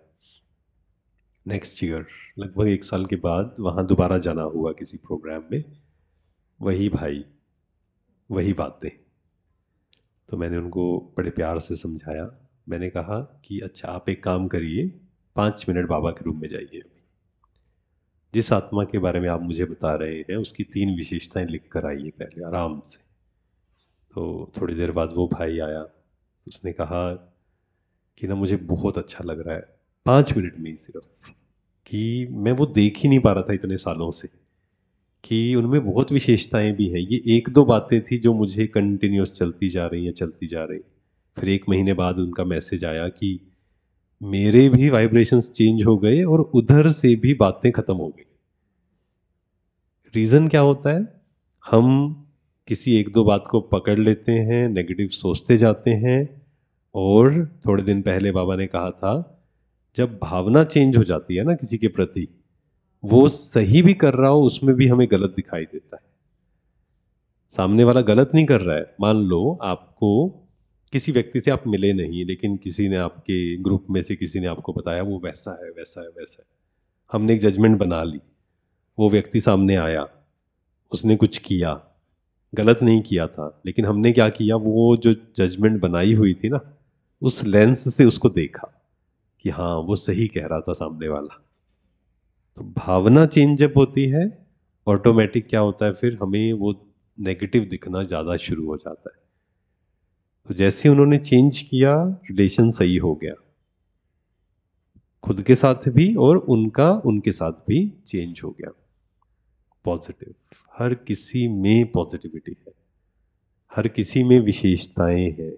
नेक्स्ट ईयर लगभग एक साल के बाद वहाँ दोबारा जाना हुआ किसी प्रोग्राम में वही भाई वही बातें तो मैंने उनको बड़े प्यार से समझाया मैंने कहा कि अच्छा आप एक काम करिए पाँच मिनट बाबा के रूम में जाइए जिस आत्मा के बारे में आप मुझे बता रहे हैं उसकी तीन विशेषताएं लिख कर आइए पहले आराम से तो थोड़ी देर बाद वो भाई आया उसने कहा कि ना मुझे बहुत अच्छा लग रहा है पाँच मिनट में ही सिर्फ कि मैं वो देख ही नहीं पा रहा था इतने सालों से कि उनमें बहुत विशेषताएं भी हैं ये एक दो बातें थी जो मुझे कंटिन्यूस चलती जा रही हैं चलती जा रही फिर एक महीने बाद उनका मैसेज आया कि मेरे भी वाइब्रेशंस चेंज हो गए और उधर से भी बातें ख़त्म हो गई रीज़न क्या होता है हम किसी एक दो बात को पकड़ लेते हैं नेगेटिव सोचते जाते हैं और थोड़े दिन पहले बाबा ने कहा था जब भावना चेंज हो जाती है ना किसी के प्रति वो सही भी कर रहा हो उसमें भी हमें गलत दिखाई देता है सामने वाला गलत नहीं कर रहा है मान लो आपको किसी व्यक्ति से आप मिले नहीं लेकिन किसी ने आपके ग्रुप में से किसी ने आपको बताया वो वैसा है वैसा है वैसा है हमने एक जजमेंट बना ली वो व्यक्ति सामने आया उसने कुछ किया गलत नहीं किया था लेकिन हमने क्या किया वो जो जजमेंट बनाई हुई थी ना उस लेंस से उसको देखा कि हाँ वो सही कह रहा था सामने वाला तो भावना चेंज जब होती है ऑटोमेटिक क्या होता है फिर हमें वो नेगेटिव दिखना ज़्यादा शुरू हो जाता है तो जैसे उन्होंने चेंज किया रिलेशन सही हो गया खुद के साथ भी और उनका उनके साथ भी चेंज हो गया पॉजिटिव हर किसी में पॉजिटिविटी है हर किसी में विशेषताएं हैं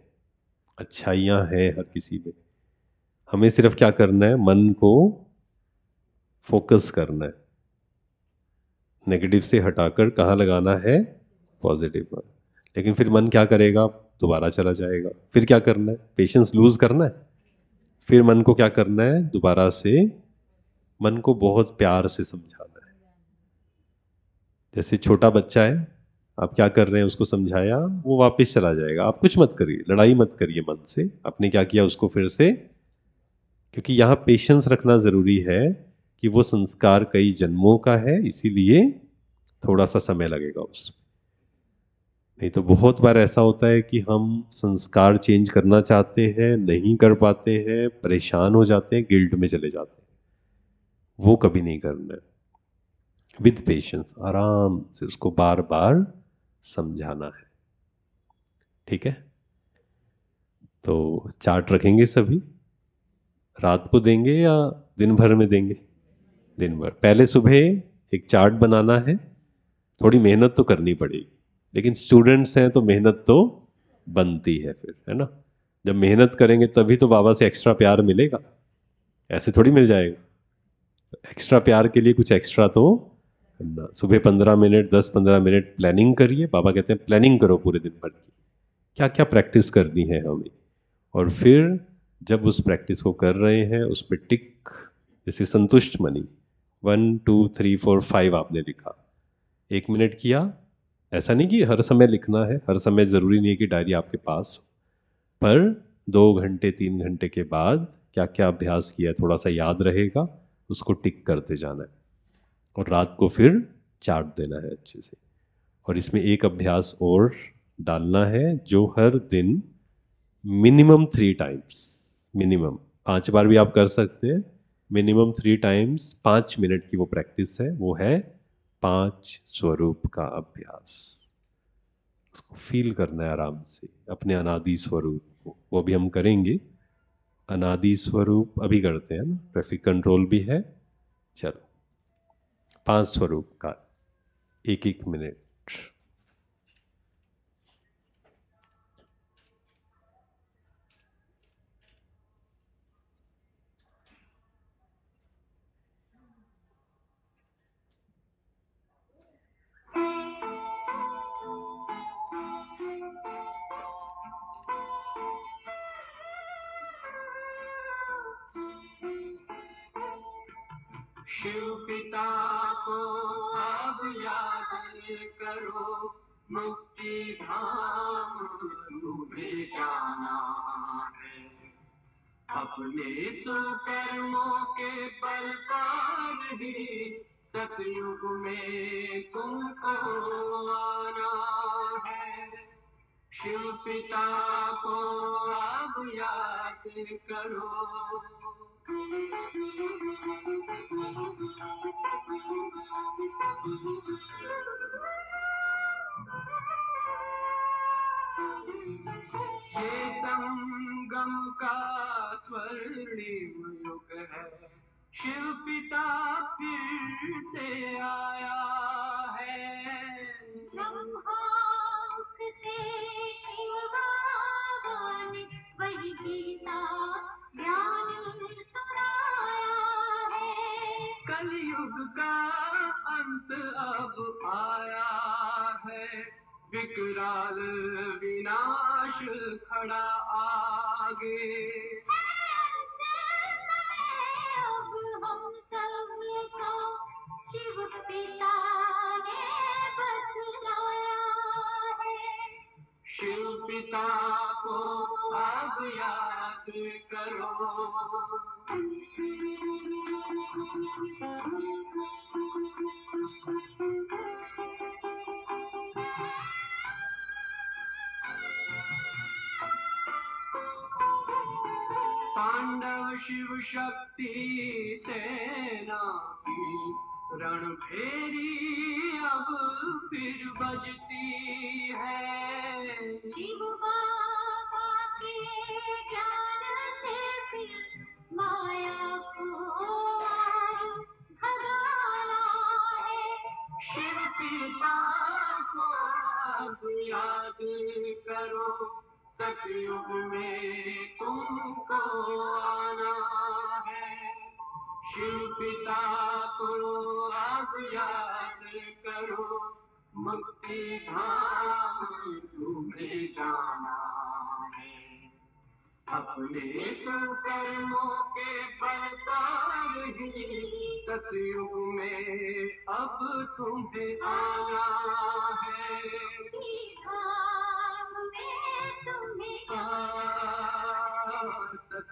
अच्छाइयाँ हैं हर किसी में हमें सिर्फ क्या करना है मन को फोकस करना है नेगेटिव से हटाकर कहाँ लगाना है पॉजिटिव पर लेकिन फिर मन क्या करेगा दोबारा चला जाएगा फिर क्या करना है पेशेंस लूज करना है फिर मन को क्या करना है दोबारा से मन को बहुत प्यार से समझाना है जैसे छोटा बच्चा है आप क्या कर रहे हैं उसको समझाया वो वापस चला जाएगा आप कुछ मत करिए लड़ाई मत करिए मन से आपने क्या किया उसको फिर से क्योंकि यहाँ पेशेंस रखना ज़रूरी है कि वो संस्कार कई जन्मों का है इसीलिए थोड़ा सा समय लगेगा उसमें नहीं तो बहुत बार ऐसा होता है कि हम संस्कार चेंज करना चाहते हैं नहीं कर पाते हैं परेशान हो जाते हैं गिल्ट में चले जाते हैं वो कभी नहीं करना विद पेशेंस आराम से उसको बार बार समझाना है ठीक है तो चार्ट रखेंगे सभी रात को देंगे या दिन भर में देंगे दिन भर पहले सुबह एक चार्ट बनाना है थोड़ी मेहनत तो करनी पड़ेगी लेकिन स्टूडेंट्स हैं तो मेहनत तो बनती है फिर है ना जब मेहनत करेंगे तभी तो बाबा से एक्स्ट्रा प्यार मिलेगा ऐसे थोड़ी मिल जाएगा तो एक्स्ट्रा प्यार के लिए कुछ एक्स्ट्रा तो करना सुबह पंद्रह मिनट दस पंद्रह मिनट प्लानिंग करिए बाबा कहते हैं प्लानिंग करो पूरे दिन भर की क्या क्या प्रैक्टिस करनी है हमें और फिर जब उस प्रैक्टिस को कर रहे हैं उस पर टिक जैसे संतुष्ट money one two three four five आपने लिखा एक मिनट किया ऐसा नहीं कि हर समय लिखना है हर समय ज़रूरी नहीं है कि डायरी आपके पास हो पर दो घंटे तीन घंटे के बाद क्या क्या अभ्यास किया है थोड़ा सा याद रहेगा उसको टिक करते जाना है और रात को फिर चाट देना है अच्छे से और इसमें एक अभ्यास और डालना है जो हर दिन मिनिमम थ्री टाइम्स मिनिमम पांच बार भी आप कर सकते हैं मिनिमम थ्री टाइम्स पाँच मिनट की वो प्रैक्टिस है वो है पांच स्वरूप का अभ्यास उसको फील करना है आराम से अपने अनादि स्वरूप को वो भी हम करेंगे अनादि स्वरूप अभी करते हैं ना ट्रैफिक कंट्रोल भी है चलो पांच स्वरूप का एक एक मिनट करो मुक्ति धाम मुझे जाना है अपने तो कर्मों के बल पर ही सतयुग में तुमको आना है शिव पिता को अब याद करो ये संगम का स्वर्णिम युग है शिव पिता फिर से आया विकराल विनाश खड़ा आगे शिव पिता ने बतलाया है शिव पिता को अब याद करो पांडव शिव शक्ति सेना की फेरी अब फिर बजती है शिव बाबा के ज्ञान से फिर माया को भगाना है शिव पिता को अब याद करो सतयुग में तुम पिता को अब याद करो मुक्ति धाम तुम्हें जाना है अपने कर्मों के बरताव ही सतयुग में अब तुम्हें आना है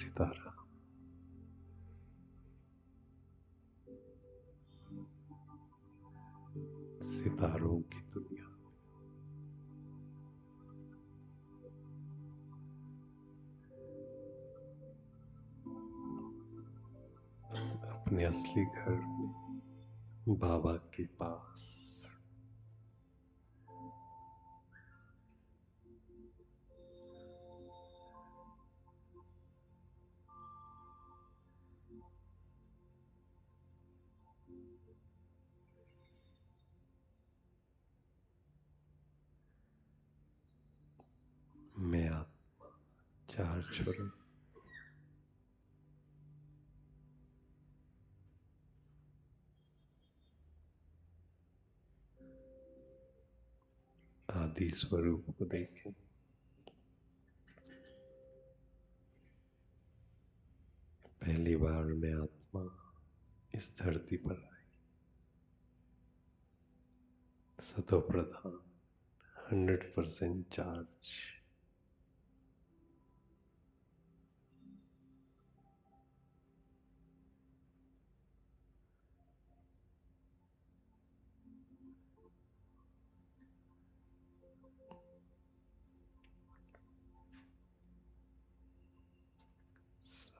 सितारा सितारों की दुनिया अपने असली घर में बाबा के पास शहर छोड़ो आदि स्वरूप को देखें पहली बार में आत्मा इस धरती पर आई सतो प्रधान hundred percent charge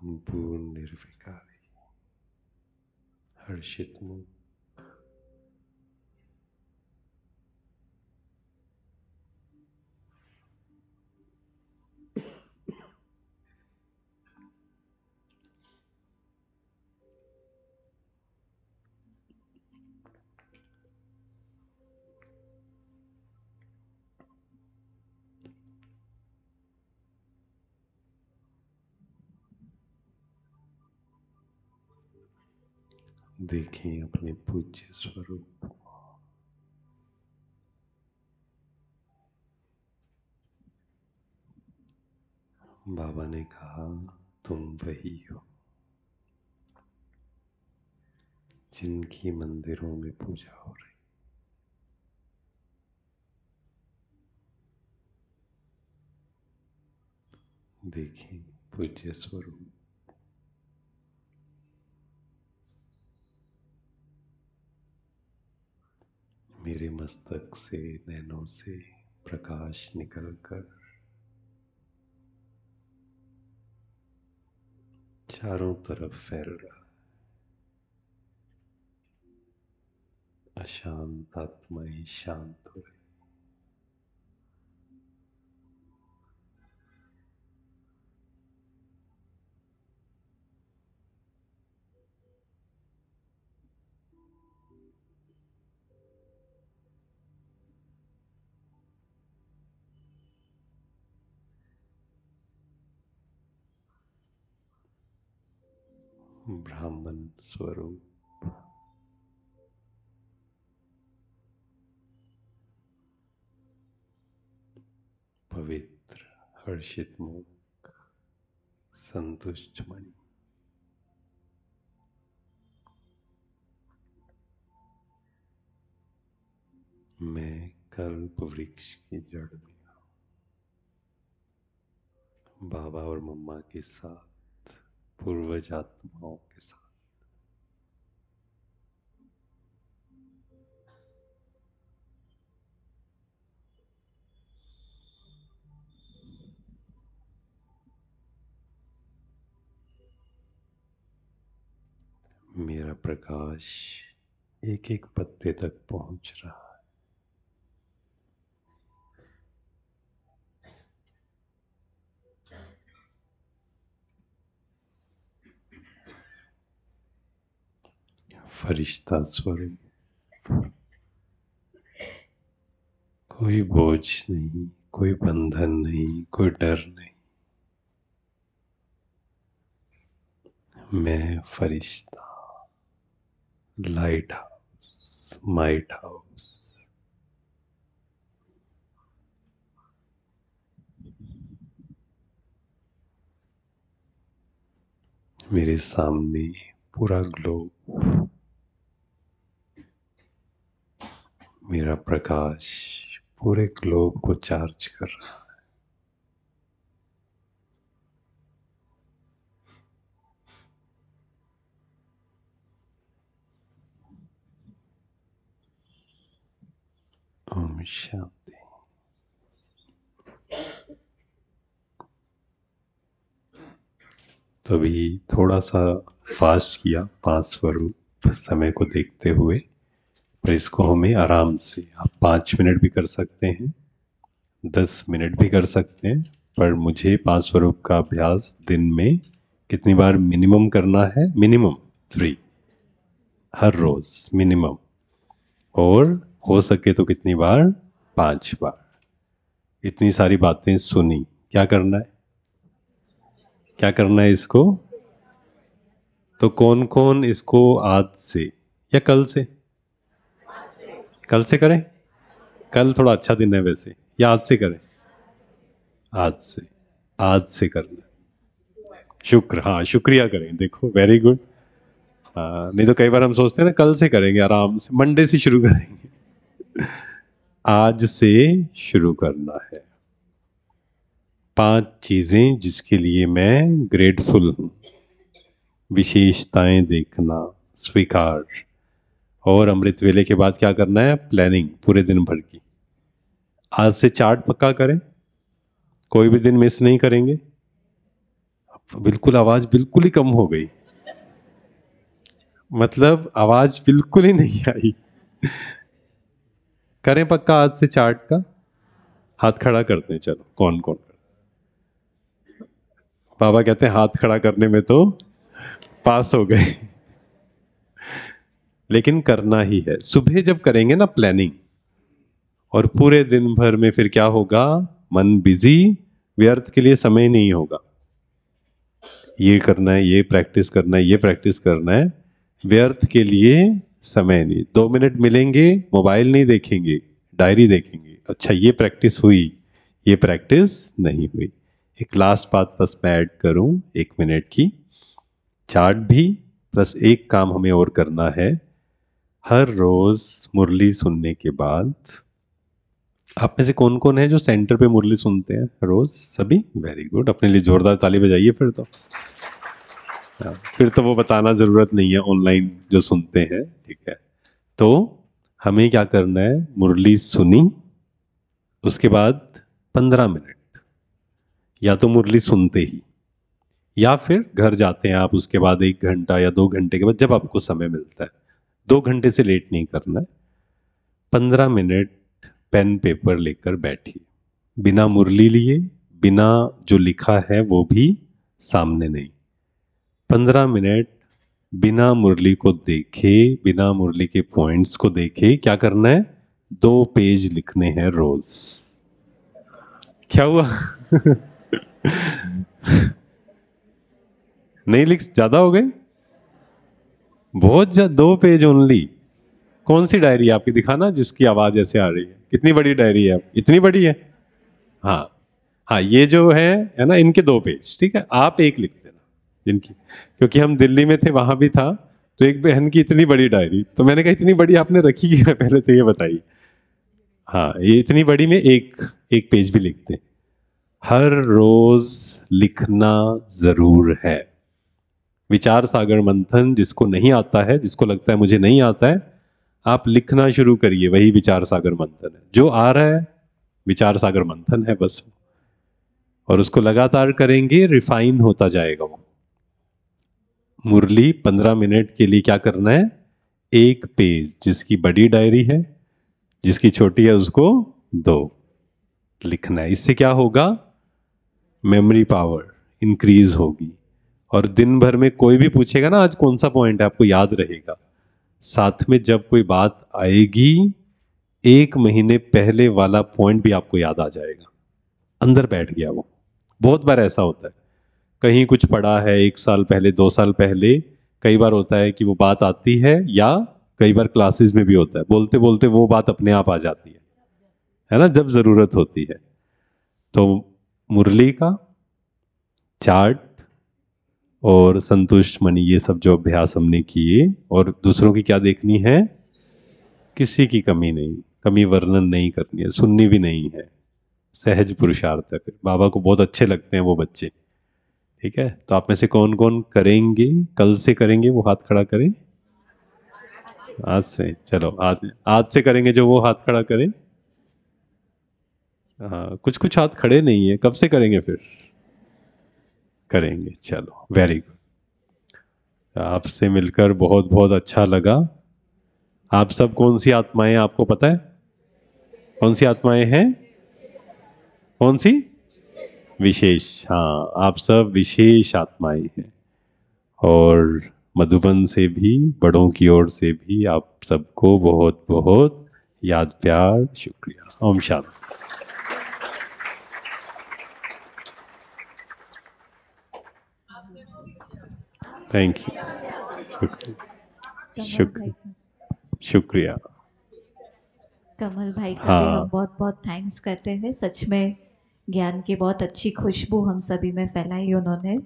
Ampun diri kami. Harsyitmu देखें अपने पूज्य स्वरूप बाबा ने कहा तुम वही हो जिनकी मंदिरों में पूजा हो रही देखें पूज्य स्वरूप मेरे मस्तक से नैनों से प्रकाश निकलकर चारों तरफ फैल रहा अशांत अशांत आत्माएं शांत हो रही स्वरूप पवित्र हर्षित मुख संतुष्ट मणि मैं कल्प वृक्ष की जड़ में बाबा और मम्मा के साथ पूर्वज आत्माओं के साथ मेरा प्रकाश एक एक पत्ते तक पहुंच रहा है फरिश्ता स्वरूप कोई बोझ नहीं कोई बंधन नहीं कोई डर नहीं मैं फरिश्ता लाइट हाउस माइट हाउस मेरे सामने पूरा ग्लोब मेरा प्रकाश पूरे ग्लोब को चार्ज कर रहा है ओम शांति तो अभी थोड़ा सा फास्ट किया पांच स्वरूप समय को देखते हुए पर इसको हमें आराम से आप पाँच मिनट भी कर सकते हैं दस मिनट भी कर सकते हैं पर मुझे पांच स्वरूप का अभ्यास दिन में कितनी बार मिनिमम करना है मिनिमम थ्री हर रोज़ मिनिमम और हो सके तो कितनी बार पांच बार इतनी सारी बातें सुनी क्या करना है क्या करना है इसको तो कौन कौन इसको आज से या कल से कल से करें कल थोड़ा अच्छा दिन है वैसे या आज से करें आज से आज से करना शुक्र हाँ शुक्रिया करें देखो वेरी गुड हाँ, नहीं तो कई बार हम सोचते हैं ना कल से करेंगे आराम से मंडे से शुरू करेंगे आज से शुरू करना है पांच चीज़ें जिसके लिए मैं ग्रेटफुल हूं विशेषताएं देखना स्वीकार और अमृत वेले के बाद क्या करना है प्लानिंग पूरे दिन भर की आज से चार्ट पक्का करें कोई भी दिन मिस नहीं करेंगे बिल्कुल आवाज़ बिल्कुल ही कम हो गई मतलब आवाज़ बिल्कुल ही नहीं आई करें पक्का आज से चार्ट का हाथ खड़ा करते हैं चलो कौन कौन बाबा कहते हैं हाथ खड़ा करने में तो पास हो गए लेकिन करना ही है सुबह जब करेंगे ना प्लानिंग और पूरे दिन भर में फिर क्या होगा मन बिजी व्यर्थ के लिए समय नहीं होगा ये करना है ये प्रैक्टिस करना है ये प्रैक्टिस करना है व्यर्थ के लिए समय नहीं दो मिनट मिलेंगे मोबाइल नहीं देखेंगे डायरी देखेंगे अच्छा ये प्रैक्टिस हुई ये प्रैक्टिस नहीं हुई एक लास्ट बात बस मैं ऐड करूं एक मिनट की चार्ट भी प्लस एक काम हमें और करना है हर रोज़ मुरली सुनने के बाद आप में से कौन कौन है जो सेंटर पे मुरली सुनते हैं रोज़ सभी वेरी गुड अपने लिए ज़ोरदार ताली बजाइए फिर तो फिर तो वो बताना ज़रूरत नहीं है ऑनलाइन जो सुनते हैं ठीक है तो हमें क्या करना है मुरली सुनी उसके बाद पंद्रह मिनट या तो मुरली सुनते ही या फिर घर जाते हैं आप उसके बाद एक घंटा या दो घंटे के बाद जब आपको समय मिलता है दो घंटे से लेट नहीं करना है पंद्रह मिनट पेन पेपर लेकर बैठिए बिना मुरली लिए बिना जो लिखा है वो भी सामने नहीं पंद्रह मिनट बिना मुरली को देखे बिना मुरली के पॉइंट्स को देखे क्या करना है दो पेज लिखने हैं रोज क्या हुआ नहीं लिख ज्यादा हो गए बहुत ज्यादा दो पेज ओनली कौन सी डायरी है आपकी दिखाना जिसकी आवाज ऐसे आ रही है कितनी बड़ी डायरी है इतनी बड़ी है हाँ हाँ ये जो है है ना इनके दो पेज ठीक है आप एक लिख देना इनकी क्योंकि हम दिल्ली में थे वहाँ भी था तो एक बहन की इतनी बड़ी डायरी तो मैंने कहा इतनी बड़ी आपने रखी है पहले <laughs> तो ये बताइए हाँ ये इतनी बड़ी में एक एक पेज भी लिखते हर रोज लिखना जरूर है विचार सागर मंथन जिसको नहीं आता है जिसको लगता है मुझे नहीं आता है आप लिखना शुरू करिए वही विचार सागर मंथन है जो आ रहा है विचार सागर मंथन है बस और उसको लगातार करेंगे रिफाइन होता जाएगा मुरली पंद्रह मिनट के लिए क्या करना है एक पेज जिसकी बड़ी डायरी है जिसकी छोटी है उसको दो लिखना है इससे क्या होगा मेमोरी पावर इंक्रीज होगी और दिन भर में कोई भी पूछेगा ना आज कौन सा पॉइंट है आपको याद रहेगा साथ में जब कोई बात आएगी एक महीने पहले वाला पॉइंट भी आपको याद आ जाएगा अंदर बैठ गया वो बहुत बार ऐसा होता है कहीं कुछ पढ़ा है एक साल पहले दो साल पहले कई बार होता है कि वो बात आती है या कई बार क्लासेस में भी होता है बोलते बोलते वो बात अपने आप आ जाती है है ना जब ज़रूरत होती है तो मुरली का चार्ट और संतुष्ट मणि ये सब जो अभ्यास हमने किए और दूसरों की क्या देखनी है किसी की कमी नहीं कमी वर्णन नहीं करनी है सुननी भी नहीं है सहज पुरुषार्थ है फिर बाबा को बहुत अच्छे लगते हैं वो बच्चे ठीक है तो आप में से कौन कौन करेंगे कल से करेंगे वो हाथ खड़ा करें आज से चलो आज आज से करेंगे जो वो हाथ खड़ा करें हाँ कुछ कुछ हाथ खड़े नहीं है कब से करेंगे फिर करेंगे चलो वेरी गुड आपसे मिलकर बहुत बहुत अच्छा लगा आप सब कौन सी आत्माएं आपको पता है कौन सी आत्माएं हैं कौन सी विशेष हाँ आप सब विशेष आत्माएं हैं और मधुबन से भी बड़ों की ओर से भी आप सबको बहुत बहुत याद प्यार शुक्रिया ओम शांति थैंक यू शुक्रिया शुक्रिया कमल भाई का हाँ। भी हम बहुत बहुत थैंक्स करते हैं सच में ज्ञान की बहुत अच्छी खुशबू हम सभी में फैलाई उन्होंने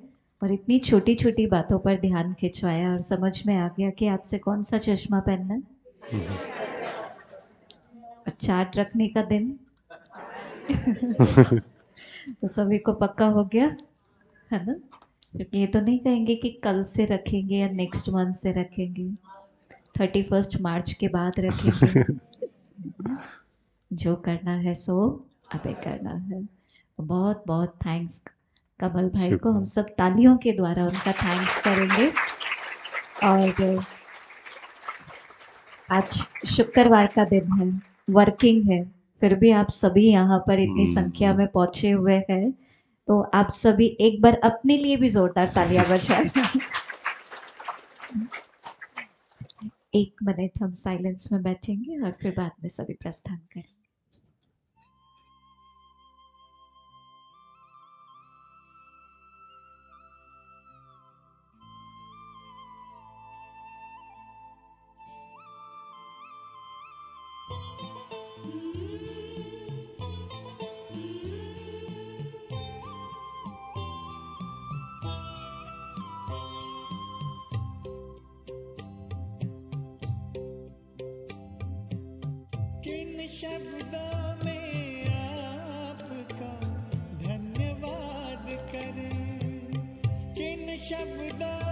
और इतनी छोटी छोटी बातों पर ध्यान खिंचवाया और समझ में आ गया कि आज से कौन सा चश्मा पहनना और चाट रखने का दिन <laughs> तो सभी को पक्का हो गया है ना क्योंकि ये तो नहीं कहेंगे कि कल से रखेंगे या नेक्स्ट मंथ से रखेंगे थर्टी फर्स्ट मार्च के बाद रखेंगे <laughs> जो करना है सो अबे करना है बहुत बहुत थैंक्स कमल भाई को हम सब तालियों के द्वारा उनका थैंक्स करेंगे और आज शुक्रवार का दिन है वर्किंग है फिर भी आप सभी यहाँ पर इतनी संख्या हम्म। में पहुंचे हुए हैं तो आप सभी एक बार अपने लिए भी जोरदार तालियां बजा एक मिनट हम साइलेंस में बैठेंगे और फिर बाद में सभी प्रस्थान करेंगे शब्दों में आपका धन्यवाद करें किन शब्दों